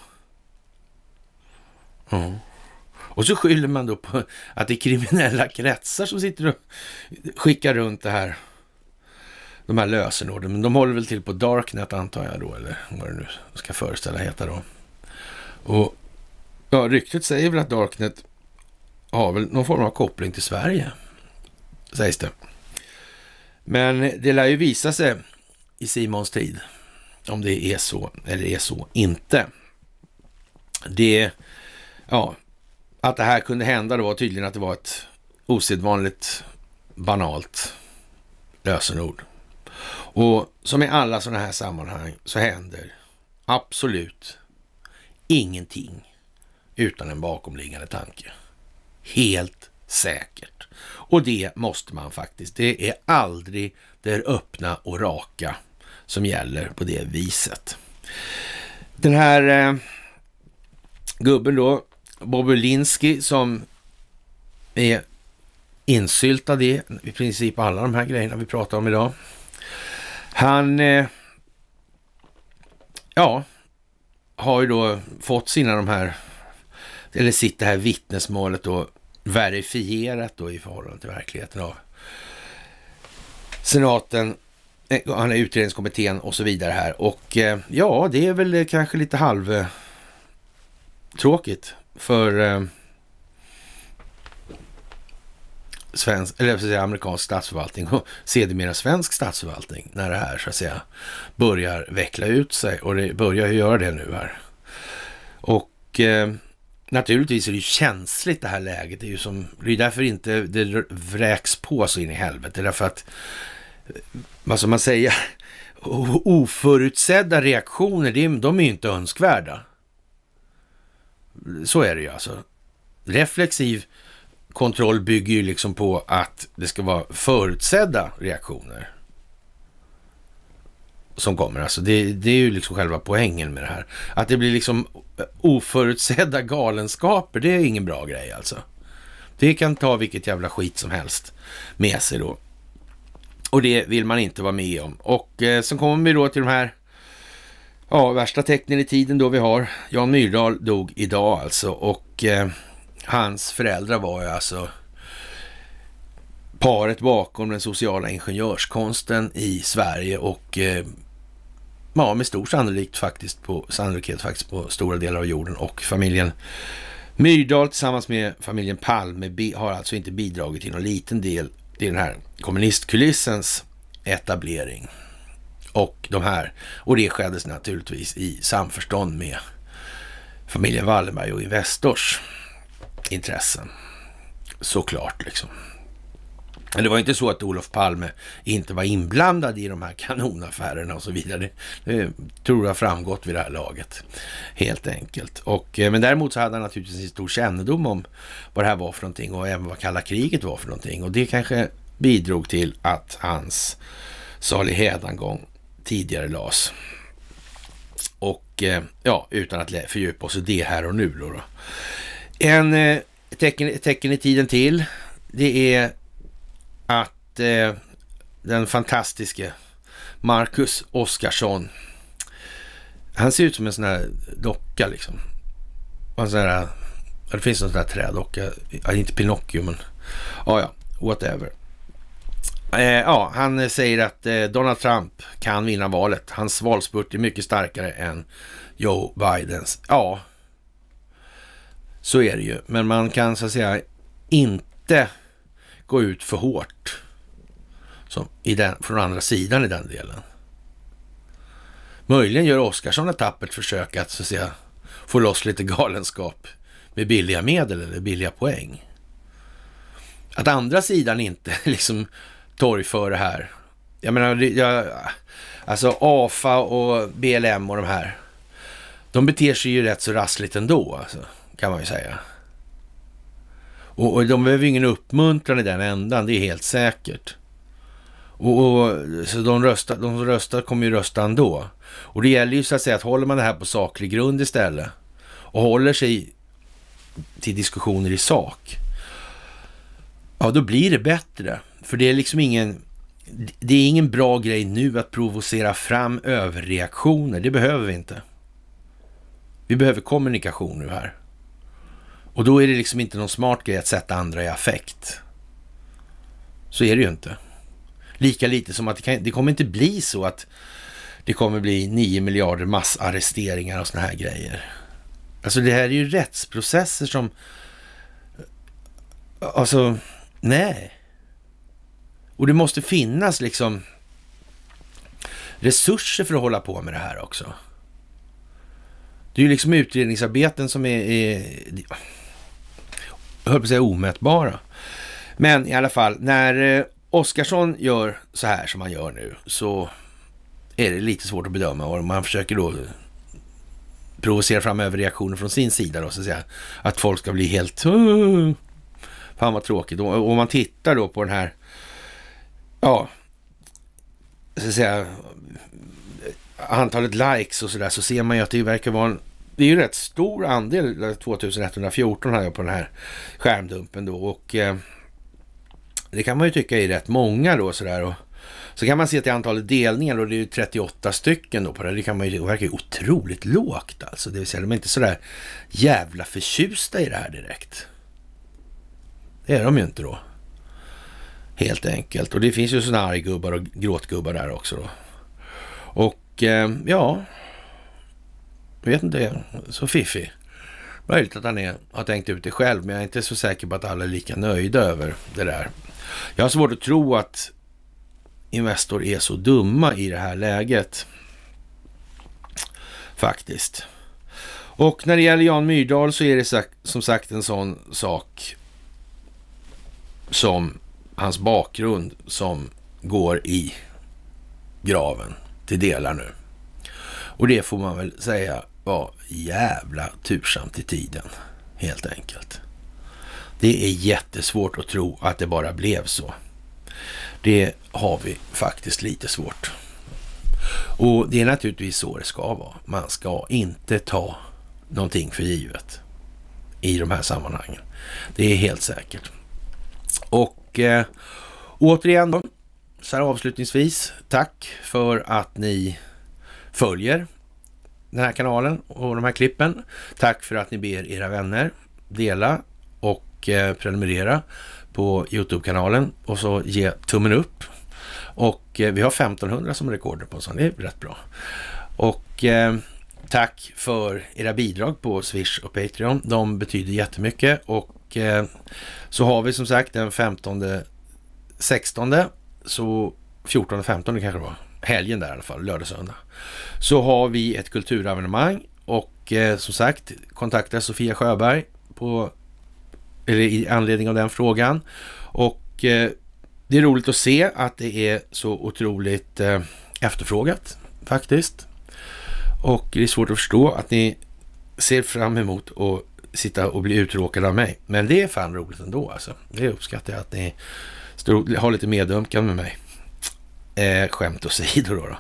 och så skyller man då på att det är kriminella kretsar som sitter och skickar runt det här. De här lösenorden. Men de håller väl till på Darknet antar jag då. Eller vad det nu ska föreställa heta då. Och ja, ryktet säger väl att Darknet har väl någon form av koppling till Sverige. Sägs det. Men det lär ju visa sig i Simons tid. Om det är så eller är så inte. Det Ja, att det här kunde hända då var tydligen att det var ett osedvanligt banalt lösenord. Och som i alla sådana här sammanhang så händer absolut ingenting utan en bakomliggande tanke. Helt säkert. Och det måste man faktiskt. Det är aldrig det öppna och raka som gäller på det viset. Den här eh, gubben då, Bobulinski som är insyltad i i princip alla de här grejerna vi pratar om idag. Han, eh, ja, har ju då fått sina de här, eller sitt det här vittnesmålet då verifierat då i förhållande till verkligheten av senaten, eh, han är utredningskommittén och så vidare här. Och eh, ja, det är väl kanske lite halv tråkigt för eh, svensk, eller säga, amerikansk statsförvaltning och sedermera svensk statsförvaltning när det här så att säga börjar veckla ut sig och det börjar ju göra det nu här. Och eh, naturligtvis är det ju känsligt det här läget. Det är ju som, det är därför inte det vräks på så in i helvete. Därför att, vad eh, alltså ska man säga, *laughs* oförutsedda reaktioner, de är ju inte önskvärda. Så är det ju alltså. Reflexiv kontroll bygger ju liksom på att det ska vara förutsedda reaktioner som kommer. Alltså det, det, är ju liksom själva poängen med det här. Att det blir liksom oförutsedda galenskaper, det är ingen bra grej alltså. Det kan ta vilket jävla skit som helst med sig då. Och det vill man inte vara med om. Och eh, sen kommer vi då till de här Ja, värsta tecknen i tiden då vi har. Jan Myrdal dog idag alltså och eh, hans föräldrar var ju alltså paret bakom den sociala ingenjörskonsten i Sverige och eh, ja, med stor sannolikhet faktiskt, på, sannolikhet faktiskt på stora delar av jorden och familjen Myrdal tillsammans med familjen Palme har alltså inte bidragit till någon liten del till den här kommunistkulissens etablering och de här. Och det skedde naturligtvis i samförstånd med familjen Wallenberg och Investors intressen. Såklart liksom. Men det var inte så att Olof Palme inte var inblandad i de här kanonaffärerna och så vidare. Det tror jag framgått vid det här laget, helt enkelt. Och, eh, men däremot så hade han naturligtvis en stor kännedom om vad det här var för någonting och även vad kalla kriget var för någonting. Och det kanske bidrog till att hans salighet en gång tidigare las. Och eh, ja, utan att fördjupa oss i det här och nu då. då. En eh, tecken, tecken i tiden till, det är att eh, den fantastiske Marcus Oskarsson, han ser ut som en sån här docka liksom. En sån här, det finns en sån här trädocka, inte Pinocchio men ja, ja, whatever. Eh, ja, han säger att eh, Donald Trump kan vinna valet. Hans valspurt är mycket starkare än Joe Bidens. Ja, så är det ju. Men man kan så att säga inte gå ut för hårt som i den, från andra sidan i den delen. Möjligen gör Oscarsson ett tappert försök att, så att säga, få loss lite galenskap med billiga medel eller billiga poäng. Att andra sidan inte *laughs* liksom torgföra här. Jag menar, jag, alltså AFA och BLM och de här. De beter sig ju rätt så rassligt ändå, alltså, kan man ju säga. Och, och de behöver ju ingen uppmuntran i den ändan, det är helt säkert. Och, och, så de, röstar, de som röstar kommer ju rösta ändå. Och det gäller ju så att säga att håller man det här på saklig grund istället och håller sig till diskussioner i sak, ja då blir det bättre. För det är liksom ingen... Det är ingen bra grej nu att provocera fram överreaktioner. Det behöver vi inte. Vi behöver kommunikation nu här. Och då är det liksom inte någon smart grej att sätta andra i affekt. Så är det ju inte. Lika lite som att det, kan, det kommer inte bli så att det kommer bli 9 miljarder massarresteringar och sådana här grejer. Alltså det här är ju rättsprocesser som... Alltså, nej. Och det måste finnas liksom resurser för att hålla på med det här också. Det är ju liksom utredningsarbeten som är, är jag höll på att säga omätbara. Men i alla fall, när eh, Oskarsson gör så här som han gör nu så är det lite svårt att bedöma och man försöker då provocera fram överreaktioner från sin sida då, så att säga. Att folk ska bli helt... Fan vad tråkigt. om man tittar då på den här ja, så att säga, antalet likes och sådär så ser man ju att det verkar vara en det är ju rätt stor andel, 2114 eh, har jag på den här skärmdumpen då och eh, det kan man ju tycka är rätt många då sådär. Och, så kan man se till antalet delningar och det är ju 38 stycken då på det. Det kan man ju, det verkar ju otroligt lågt alltså. Det vill säga de är inte sådär jävla förtjusta i det här direkt. Det är de ju inte då. Helt enkelt. Och det finns ju sådana arggubbar och gråtgubbar där också. Då. Och eh, ja, jag vet inte, så fiffig. Möjligt att han är, har tänkt ut det själv, men jag är inte så säker på att alla är lika nöjda över det där. Jag har svårt att tro att Investor är så dumma i det här läget. Faktiskt. Och när det gäller Jan Myrdal så är det som sagt en sån sak som hans bakgrund som går i graven till delar nu. Och det får man väl säga var jävla tursamt i tiden, helt enkelt. Det är jättesvårt att tro att det bara blev så. Det har vi faktiskt lite svårt. Och det är naturligtvis så det ska vara. Man ska inte ta någonting för givet i de här sammanhangen. Det är helt säkert. Och och eh, återigen, då, så här avslutningsvis, tack för att ni följer den här kanalen och de här klippen. Tack för att ni ber era vänner dela och eh, prenumerera på Youtube-kanalen och så ge tummen upp. Och eh, vi har 1500 som rekord på så det är rätt bra. Och eh, tack för era bidrag på Swish och Patreon. De betyder jättemycket och och eh, så har vi som sagt den 15, 16, så 14, 15 kanske det var, helgen där i alla fall, lördag, söndag. Så har vi ett kulturevenemang och eh, som sagt kontakta Sofia Sjöberg på, eller i anledning av den frågan. Och eh, det är roligt att se att det är så otroligt efterfrågat faktiskt. Och det är svårt att förstå att ni ser fram emot att sitta och bli uttråkade av mig. Men det är fan roligt ändå alltså. Det uppskattar jag att ni stod, har lite medömkan med mig. Eh, skämt åsido då, då.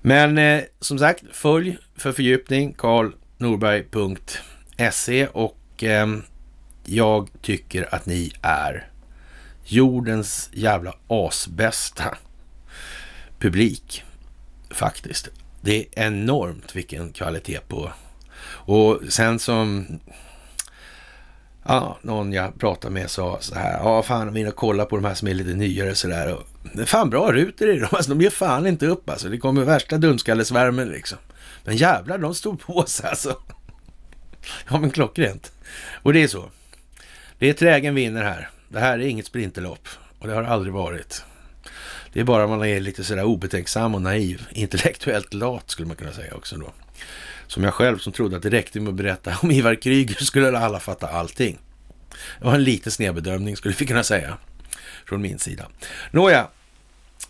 Men eh, som sagt, följ för fördjupning karlnorberg.se och eh, jag tycker att ni är jordens jävla asbästa publik faktiskt. Det är enormt vilken kvalitet på och sen som Ja, någon jag pratade med sa så här, ja fan vi jag kolla på de här som är lite nyare sådär. Och, det är fan bra ruter i dem, *laughs* alltså, de ger fan inte upp alltså. Det kommer värsta dumskallesvärmen liksom. Men jävlar, de stod på sig alltså. *laughs* Ja men klockrent. Och det är så. Det är trägen vinner här. Det här är inget sprinterlopp och det har det aldrig varit. Det är bara man är lite sådär obetänksam och naiv. Intellektuellt lat skulle man kunna säga också då. Som jag själv som trodde att det räckte med att berätta om Ivar Kryger skulle alla fatta allting. Det var en liten snedbedömning skulle vi kunna säga från min sida. Nåja,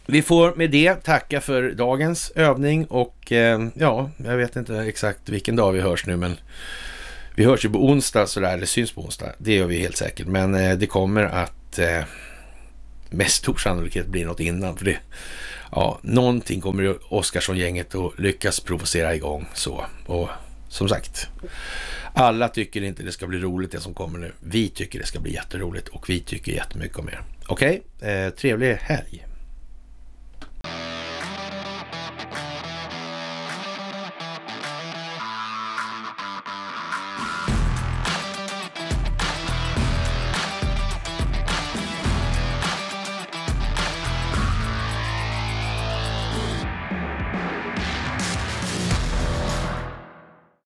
vi får med det tacka för dagens övning och eh, ja, jag vet inte exakt vilken dag vi hörs nu men vi hörs ju på onsdag sådär, eller syns på onsdag, det gör vi helt säkert. Men eh, det kommer att eh, med stor sannolikhet bli något innan för det ja, någonting kommer oscarsson gänget att lyckas provocera igång så. Och som sagt, alla tycker inte det ska bli roligt det som kommer nu. Vi tycker det ska bli jätteroligt och vi tycker jättemycket om er. Okej, okay? eh, trevlig helg!